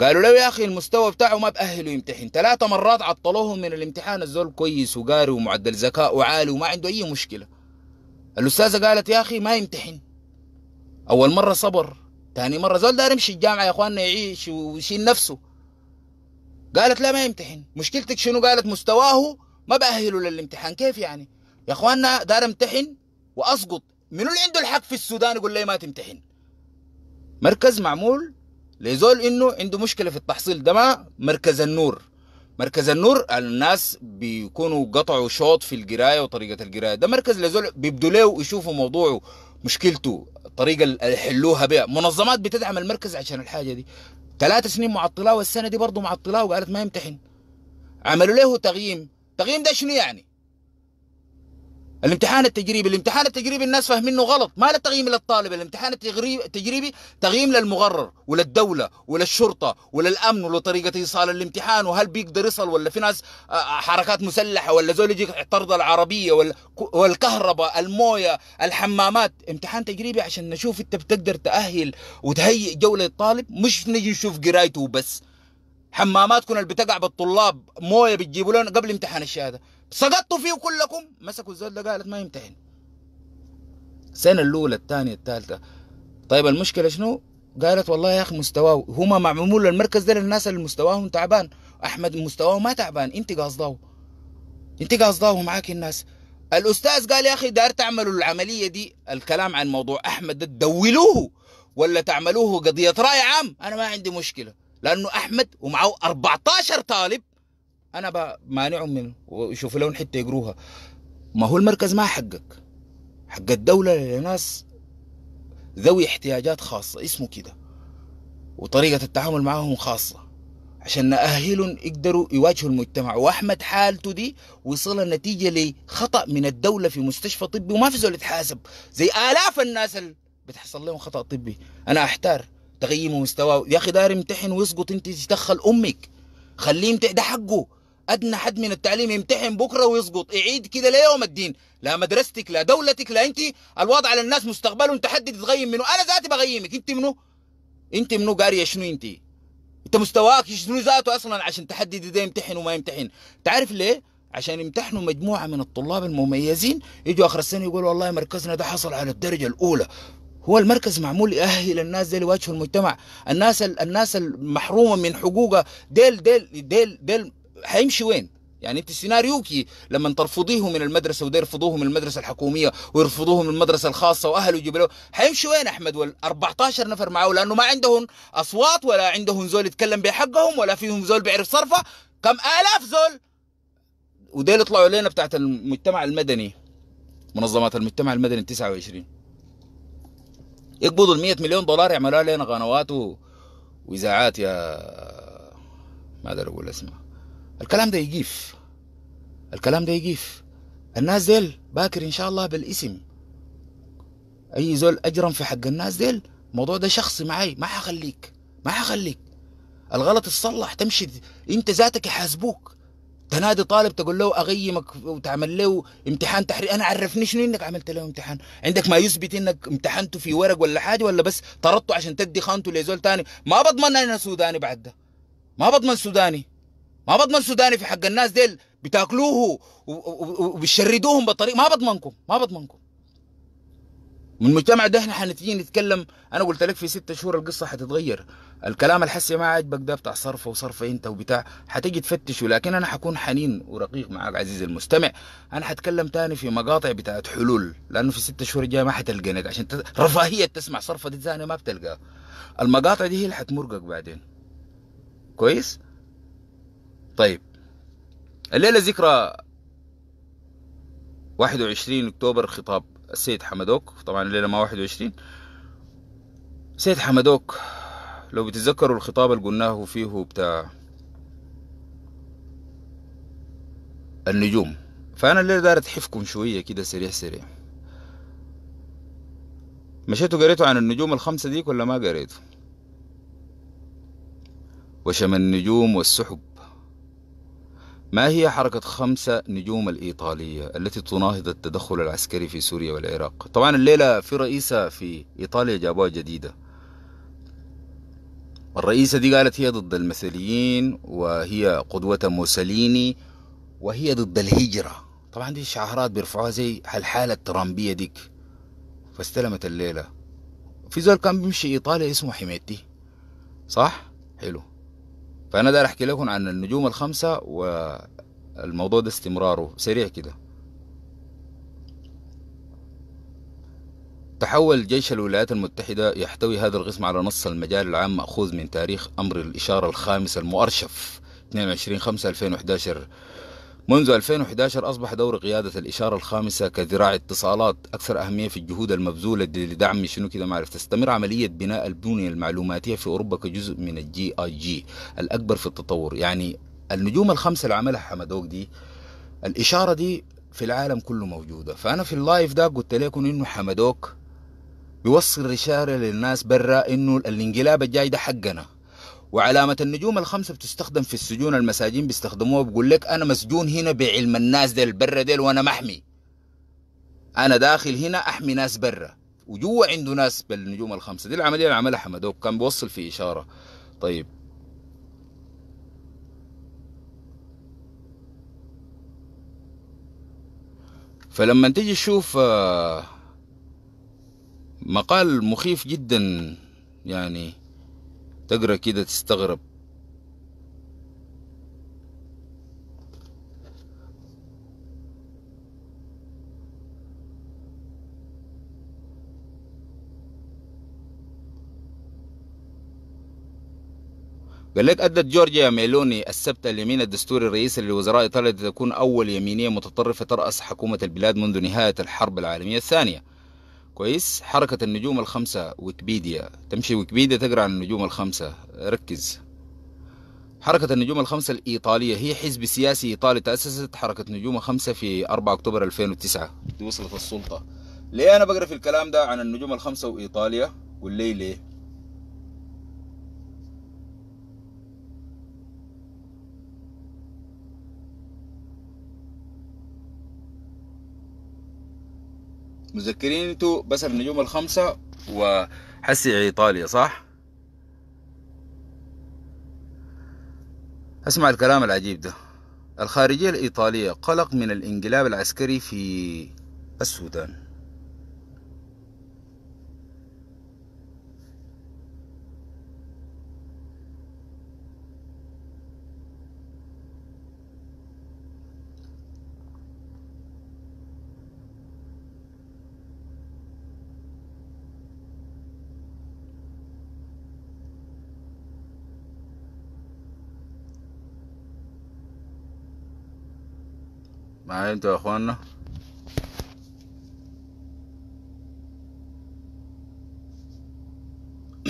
قالوا له يا اخي المستوى بتاعه ما باهله يمتحن ثلاثة مرات عطلوهم من الامتحان الزول كويس وقاري ومعدل ذكاء وعالي وما عنده اي مشكله الاستاذه قالت يا اخي ما يمتحن اول مره صبر تاني مرة زول داير يمشي الجامعة يا اخواننا يعيش ويشيل نفسه قالت لا ما يمتحن مشكلتك شنو قالت مستواه ما بأهله للامتحان كيف يعني يا اخواننا داير امتحن واسقط منو اللي عنده الحق في السودان يقول لي ما تمتحن مركز معمول لزول انه عنده مشكله في التحصيل ده ما مركز النور مركز النور الناس بيكونوا قطعوا شوط في القرايه وطريقه القرايه ده مركز لزول بيبدوا له يشوفوا موضوعه مشكلته الطريقه اللي حلوها بها منظمات بتدعم المركز عشان الحاجه دي ثلاث سنين معطلاه والسنه دي برضه معطلاه وقالت ما يمتحن عملوا له تقييم تقييم ده شنو يعني الامتحان التجريبي الامتحان التجريبي الناس فاهمينه غلط ما له تقييم للطالب الامتحان التجريبي تقييم للمغرر وللدولة وللشرطة وللأمن ولطريقة إيصال الامتحان وهل بيقدر يصل ولا في ناس آه، آه، حركات مسلحة ولا زول يجيك اعترض العربية والكهرباء الموية الحمامات امتحان تجريبي عشان نشوف انت بتقدر تأهل وتهيئ جولة الطالب مش نجي نشوف قرايته وبس حماماتكم اللي بتقع بالطلاب مويه بتجيبوا لنا قبل امتحان الشهاده سقطتوا فيه كلكم مسكوا الزول ده قالت ما يمتحن السنه الاولى الثانيه الثالثه طيب المشكله شنو قالت والله يا اخي مستواه هما معمول المركز ده للناس اللي مستواهم تعبان احمد مستواه ما تعبان انت قاصداه انت قاصداه معاك الناس الاستاذ قال يا اخي دار تعملوا العمليه دي الكلام عن موضوع احمد ده تدولوه ولا تعملوه قضيه راي عام انا ما عندي مشكله لانه احمد ومعه 14 طالب انا مانعهم منه ويشوفوا لهم حته يقروها ما هو المركز ما حقك حق الدوله لناس ذوي احتياجات خاصه اسمه كده وطريقه التعامل معهم خاصه عشان نأهلهم يقدروا يواجهوا المجتمع واحمد حالته دي وصل النتيجة لخطأ من الدولة في مستشفى طبي وما في زول يتحاسب زي آلاف الناس اللي بتحصل لهم خطأ طبي أنا أحتار تغيموا مستواه يا أخي دار امتحن ويسقط أنت تدخل أمك خليه يمتحن ده حقه ادنى حد من التعليم يمتحن بكره ويسقط يعيد كده ليوم الدين لا مدرستك لا دولتك لا انت الوضع على الناس انت حد تتغيم منه انا ذاتي بغيمك انت منو انت منو قاريه شنو انت انت مستواك شنو ذاته اصلا عشان تحدد ده يمتحن وما يمتحن تعرف ليه عشان يمتحنوا مجموعه من الطلاب المميزين يجوا اخر السنه يقولوا والله مركزنا ده حصل على الدرجه الاولى هو المركز معمول يأهل الناس دي لوجه المجتمع الناس الناس المحرومه من حقوقها ديل ديل ديل ديل هيمشي وين؟ يعني انت سيناريوكي لما ترفضيه من المدرسه وده يرفضوه من المدرسه الحكوميه ويرفضوه من المدرسه الخاصه واهله يجيبوا هيمشي وين احمد وال 14 نفر معاه لانه ما عندهم اصوات ولا عندهم زول يتكلم بحقهم ولا فيهم زول بيعرف صرفه كم الاف زول وده اللي طلعوا لنا بتاعت المجتمع المدني منظمات المجتمع المدني 29 يقبضوا ال 100 مليون دولار يعملوا لنا قنوات واذاعات يا ما اقدر اقول اسمها الكلام ده يجيف الكلام ده يجيف الناس ديل باكر ان شاء الله بالاسم اي زول اجرم في حق الناس ديل الموضوع ده شخصي معاي ما حخليك ما حخليك الغلط تصلح تمشي انت ذاتك يحاسبوك تنادي طالب تقول له اغيمك وتعمل له امتحان تحرير انا عرفني شنو انك عملت له امتحان عندك ما يثبت انك امتحنته في ورق ولا حاجه ولا بس طردته عشان تدي خانته لزول تاني ما بضمن انا سوداني بعد ده ما بضمن سوداني ما بضمن سوداني في حق الناس ديل بتاكلوه وبتشردوهم بطريقه ما بضمنكم ما بضمنكم من المجتمع ده احنا حنتيجي نتكلم انا قلت لك في ستة شهور القصه حتتغير الكلام الحسي ما عاجبك ده بتاع صرفه وصرفه انت وبتاع حتيجي تفتشه لكن انا حكون حنين ورقيق معاك عزيزي المستمع انا حتكلم تاني في مقاطع بتاعت حلول لانه في ستة شهور الجايه ما حتلقنك عشان رفاهيه تسمع صرفه دي ما بتلقاها المقاطع دي هي اللي حتمرقك بعدين كويس طيب الليلة ذكرى 21 أكتوبر خطاب السيد حمدوك طبعا الليلة ما 21 سيد حمدوك لو بتتذكروا الخطاب اللي قلناه فيه بتاع النجوم فأنا الليلة دارت أتحفكم شوية كده سريع سريع مشيتوا قريتوا عن النجوم الخمسة ديك ولا ما قريتوا وشم النجوم والسحب ما هي حركة خمسة نجوم الإيطالية التي تناهض التدخل العسكري في سوريا والعراق طبعا الليلة في رئيسة في إيطاليا جابوها جديدة الرئيسة دي قالت هي ضد المثليين وهي قدوة موسوليني وهي ضد الهجرة طبعا دي شعارات بيرفعوها زي الحالة الترامبية ديك فاستلمت الليلة في زول كان بيمشي إيطاليا اسمه حميتي صح؟ حلو فأنا داير أحكي لكم عن النجوم الخمسة والموضوع ده استمراره سريع كده تحول جيش الولايات المتحدة يحتوي هذا القسم على نص المجال العام مأخوذ من تاريخ أمر الإشارة الخامس المؤرشف 22 5 2011 منذ 2011 أصبح دور قيادة الإشارة الخامسة كذراع اتصالات أكثر أهمية في الجهود المبذولة لدعم شنو كده معرفة تستمر عملية بناء البنية المعلوماتية في أوروبا كجزء من الجي آي جي الأكبر في التطور يعني النجوم الخمسة اللي عملها حمدوك دي الإشارة دي في العالم كله موجودة فأنا في اللايف ده قلت لكم إنه حمدوك بيوصل رسالة للناس برا إنه الانقلاب الجاي ده حقنا وعلامة النجوم الخمسة بتستخدم في السجون المساجين بيستخدموها بيقول لك أنا مسجون هنا بعلم الناس ديل برا ديل وأنا محمي أنا داخل هنا أحمي ناس برا وجوا عنده ناس بالنجوم الخمسة دي العملية اللي عملها حمدوك كان بيوصل في إشارة طيب فلما تيجي تشوف آه، مقال مخيف جدا يعني تقرا كده تستغرب قال لك أدت جورجيا ميلوني السبت اليمين الدستوري الرئيسي لوزراء إيطاليا لتكون أول يمينية متطرفة ترأس حكومة البلاد منذ نهاية الحرب العالمية الثانية كويس حركة النجوم الخمسة ويكيبيديا تمشي ويكيبيديا تقرأ عن النجوم الخمسة ركز حركة النجوم الخمسة الإيطالية هي حزب سياسي إيطالي تأسست حركة نجوم خمسة في 4 أكتوبر 2009 دي وصلت السلطة ليه أنا بقرأ في الكلام ده عن النجوم الخمسة وإيطاليا والليلة مذكرين انتوا بس النجوم الخمسه وحسي ايطاليا صح اسمع الكلام العجيب ده الخارجيه الايطاليه قلق من الانقلاب العسكري في السودان معايا انتوا يا اخوانا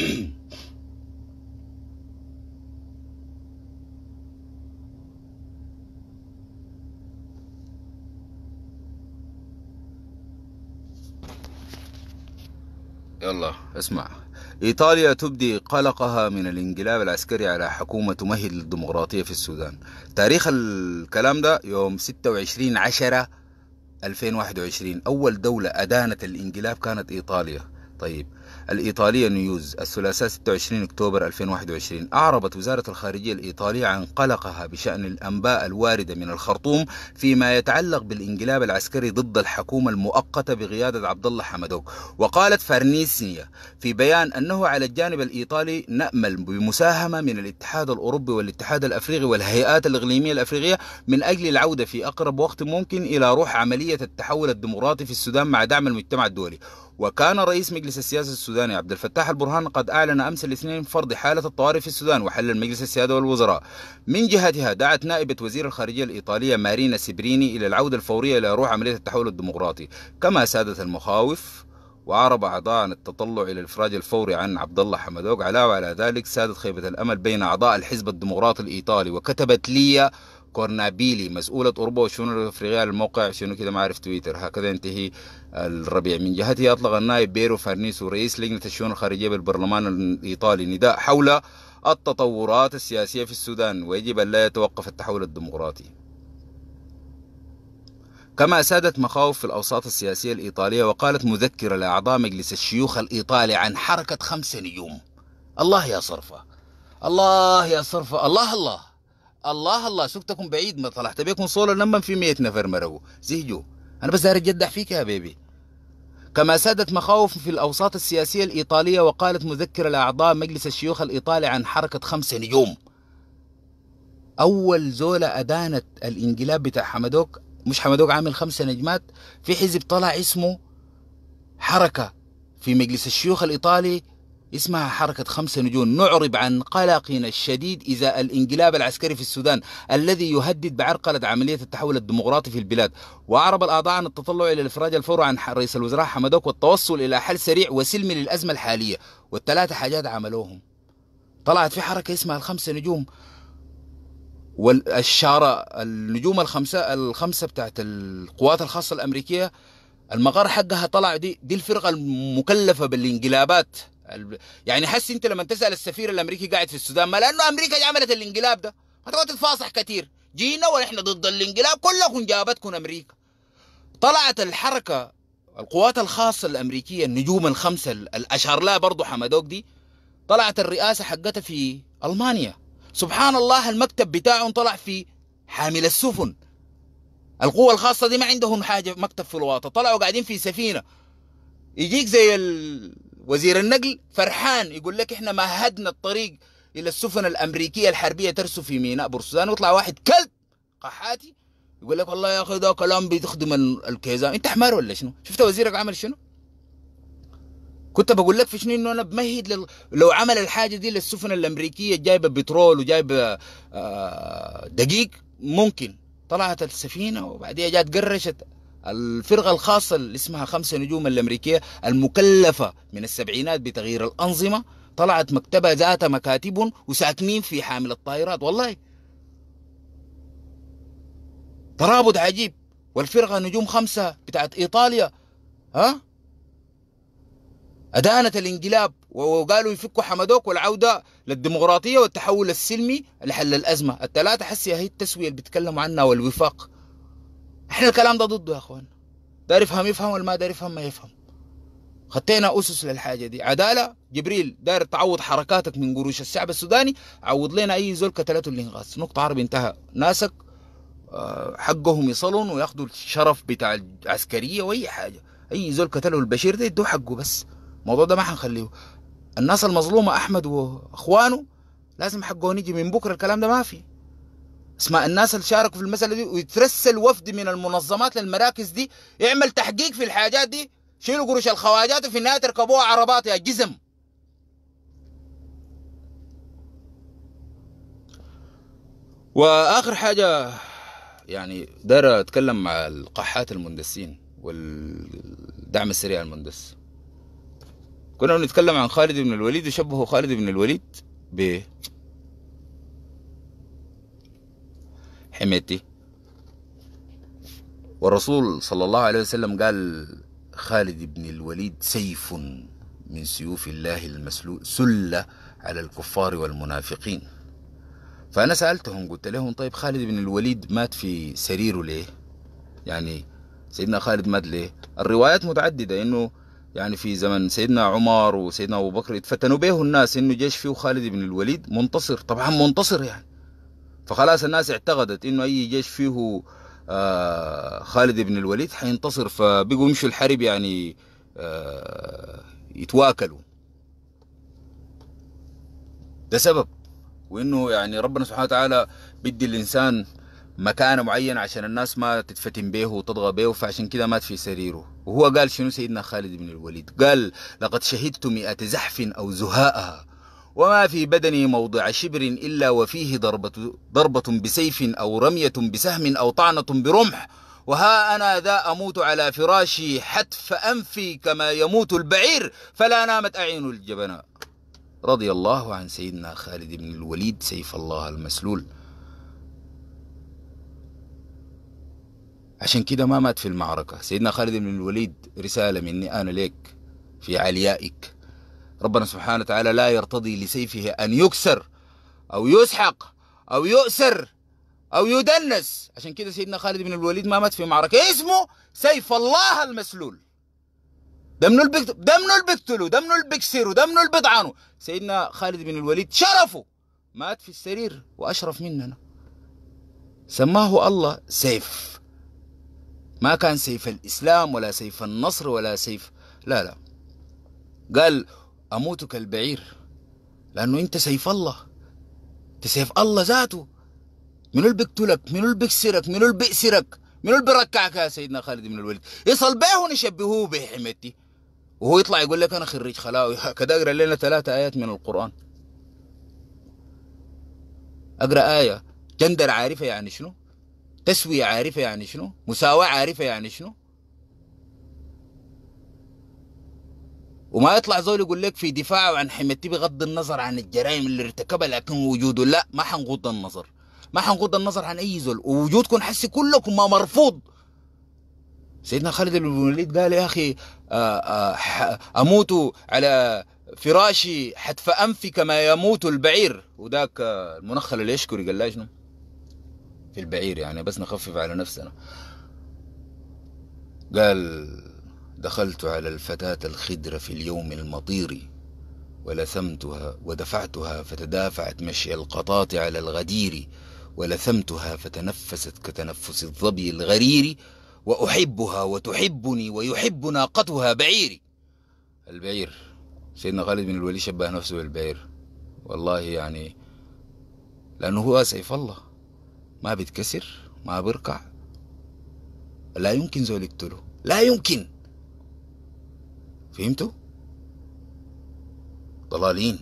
يلا اسمع إيطاليا تبدي قلقها من الانقلاب العسكري على حكومة تمهد للديمقراطية في السودان تاريخ الكلام ده يوم 26 عشرة 2021 أول دولة أدانت الانقلاب كانت إيطاليا طيب الإيطالية نيوز الثلاثاء 26 أكتوبر 2021 أعربت وزارة الخارجية الإيطالية عن قلقها بشأن الأنباء الواردة من الخرطوم فيما يتعلق بالانقلاب العسكري ضد الحكومة المؤقتة بقيادة عبد الله حمدوك وقالت فارنيسنيا في بيان أنه على الجانب الإيطالي نأمل بمساهمة من الاتحاد الأوروبي والاتحاد الأفريقي والهيئات الإقليمية الأفريقية من أجل العودة في أقرب وقت ممكن إلى روح عملية التحول الديمقراطي في السودان مع دعم المجتمع الدولي وكان رئيس مجلس السياسة السوداني عبد الفتاح البرهان قد أعلن أمس الاثنين فرض حالة الطوارئ في السودان وحل المجلس السيادة والوزراء من جهتها دعت نائبة وزير الخارجية الإيطالية مارينا سبريني إلى العودة الفورية إلى روح عملية التحول الديمقراطي كما سادت المخاوف وعرب أعضاء عن التطلع إلى الإفراج الفوري عن عبد الله حمدوق علاوة على ذلك سادت خيبة الأمل بين أعضاء الحزب الديمقراطي الإيطالي وكتبت لي كورنابيلي مسؤولة أوروبا وشؤون الأفريقية على الموقع شنو كده ما عرف تويتر هكذا ينتهي الربيع من جهته أطلق النائب بيرو فارنيسو رئيس لجنة الشؤون الخارجية بالبرلمان الإيطالي نداء حول التطورات السياسية في السودان ويجب أن لا يتوقف التحول الديمقراطي كما أسادت مخاوف في الأوساط السياسية الإيطالية وقالت مذكرة لأعضاء مجلس الشيوخ الإيطالي عن حركة خمسة نجوم الله يا صرفة الله يا صرفة الله الله الله الله سكتكم بعيد ما طلعت بيكم صولة لما في مئة نفر مرقوا زهجوا أنا بس داير أجدع فيك يا بيبي كما سادت مخاوف في الأوساط السياسية الإيطالية وقالت مذكرة لأعضاء مجلس الشيوخ الإيطالي عن حركة خمسة نجوم أول زولة أدانت الانقلاب بتاع حمدوك مش حمدوك عامل خمسة نجمات في حزب طلع اسمه حركة في مجلس الشيوخ الإيطالي اسمها حركة خمسة نجوم نعرب عن قلقنا الشديد إذا الانقلاب العسكري في السودان الذي يهدد بعرقلة عملية التحول الديمقراطي في البلاد وأعرب الأعضاء عن التطلع إلى الإفراج الفوري عن رئيس الوزراء حمدوك والتوصل إلى حل سريع وسلمي للأزمة الحالية والثلاثة حاجات عملوهم طلعت في حركة اسمها الخمسة نجوم والشارة النجوم الخمسة الخمسة بتاعت القوات الخاصة الأمريكية المقر حقها طلع دي, دي الفرقة المكلفة بالانقلابات يعني حس انت لما تسال السفير الامريكي قاعد في السودان ما لانه امريكا دي عملت الانقلاب ده ما تتفاصح كثير جينا ونحن ضد الانقلاب كلكم جابتكم امريكا طلعت الحركه القوات الخاصه الامريكيه النجوم الخمسه الاشهر لها برضه حمدوك دي طلعت الرئاسه حقتها في المانيا سبحان الله المكتب بتاعهم طلع في حامل السفن القوة الخاصة دي ما عندهم حاجة مكتب في الواطة طلعوا قاعدين في سفينة يجيك زي ال... وزير النقل فرحان يقول لك احنا مهدنا الطريق الى السفن الامريكيه الحربيه ترسو في ميناء بورسودان ويطلع واحد كلب قحاتي يقول لك والله يا اخي ده كلام بتخدم الكيزان انت حمار ولا شنو؟ شفت وزيرك عمل شنو؟ كنت بقول لك في شنو انه انا بمهد لل... لو عمل الحاجه دي للسفن الامريكيه جايبه بترول وجايبه آه، دقيق ممكن طلعت السفينه وبعديها جات قرشت الفرقة الخاصة اللي اسمها خمسة نجوم الأمريكية المكلفة من السبعينات بتغيير الأنظمة طلعت مكتبة ذات مكاتب وساكنين في حامل الطائرات والله ترابط عجيب والفرقة نجوم خمسة بتاعت إيطاليا ها أدانت الانقلاب وقالوا يفكوا حمدوك والعودة للديمقراطية والتحول السلمي لحل الأزمة الثلاثة حسي هي التسوية اللي بيتكلموا عنها والوفاق احنا الكلام ده ضده يا اخوان داير يفهم يفهم ما داير يفهم ما يفهم خطينا اسس للحاجه دي عداله جبريل داير تعوض حركاتك من قروش الشعب السوداني عوض لنا اي زول قتلته الانغاز نقطه عربي انتهى ناسك آه، حقهم يصلون وياخذوا الشرف بتاع العسكريه واي حاجه اي زول قتله البشير ده يدوه حقه بس الموضوع ده ما حنخليه الناس المظلومه احمد واخوانه لازم حقهم يجي من بكره الكلام ده ما في اسماء الناس اللي شاركوا في المسألة دي ويترسل وفد من المنظمات للمراكز دي يعمل تحقيق في الحاجات دي شيلوا قروش الخواجات وفي النهاية تركبوها عربات يا جزم وآخر حاجة يعني داير أتكلم مع القحات المندسين والدعم السريع المندس كنا بنتكلم عن خالد بن الوليد وشبهوا خالد بن الوليد ب حميتي والرسول صلى الله عليه وسلم قال خالد بن الوليد سيف من سيوف الله المسلول سلة على الكفار والمنافقين فأنا سألتهم قلت لهم طيب خالد بن الوليد مات في سريره ليه يعني سيدنا خالد مات ليه الروايات متعددة إنه يعني في زمن سيدنا عمر وسيدنا أبو بكر اتفتنوا به الناس إنه جيش فيه خالد بن الوليد منتصر طبعا منتصر يعني فخلاص الناس اعتقدت انه اي جيش فيه آه خالد بن الوليد حينتصر فبقوا يمشوا الحرب يعني آه يتواكلوا ده سبب وانه يعني ربنا سبحانه وتعالى بدي الانسان مكانه معين عشان الناس ما تتفتن به وتطغى به فعشان كده مات في سريره وهو قال شنو سيدنا خالد بن الوليد قال لقد شهدت مئة زحف أو زهاءها وما في بدني موضع شبر إلا وفيه ضربة, ضربة بسيف أو رمية بسهم أو طعنة برمح وها أنا ذا أموت على فراشي حتف أنفي كما يموت البعير فلا نامت أعين الجبناء رضي الله عن سيدنا خالد بن الوليد سيف الله المسلول عشان كده ما مات في المعركة سيدنا خالد بن الوليد رسالة مني أنا ليك في عليائك ربنا سبحانه وتعالى لا يرتضي لسيفه أن يكسر أو يسحق أو يؤسر أو يدنس عشان كده سيدنا خالد بن الوليد ما مات في معركة اسمه سيف الله المسلول ده منو البكت... ده منو اللي بيقتله ده منو ده منو سيدنا خالد بن الوليد شرفه مات في السرير وأشرف مننا سماه الله سيف ما كان سيف الإسلام ولا سيف النصر ولا سيف لا لا قال أموت كالبعير لأنه أنت سيف الله أنت سيف الله ذاته منو اللي بيقتلك منو اللي بيكسرك منو اللي بيأسرك منو اللي بيركعك يا سيدنا خالد بن الوليد يصل بيهن ونشبهوه به حميتي وهو يطلع يقول لك أنا خريج خلاوي كده أقرأ لنا ثلاثة آيات من القرآن أقرأ آية جندر عارفة يعني شنو تسوية عارفة يعني شنو مساواة عارفة يعني شنو وما يطلع زول يقول لك في دفاعه عن حميتي بغض النظر عن الجرائم اللي ارتكبها لكن وجوده لا ما حنغض النظر ما حنغض النظر عن اي زول ووجودكم حسي كلكم ما مرفوض سيدنا خالد بن الوليد قال يا اخي آه، آه، اموت على فراشي حتف انفي كما يموت البعير وذاك المنخل اللي يشكري قال له شنو في البعير يعني بس نخفف على نفسنا قال دخلت على الفتاة الخدرة في اليوم المطير ولثمتها ودفعتها فتدافعت مشي القطاط على الغدير ولثمتها فتنفست كتنفس الظبي الغرير وأحبها وتحبني ويحب ناقتها بعيري البعير سيدنا خالد بن الوليد شبه نفسه بالبعير والله يعني لأنه هو سيف الله ما بيتكسر ما بيركع لا يمكن زول يقتله لا يمكن فهمتوا؟ ضلالين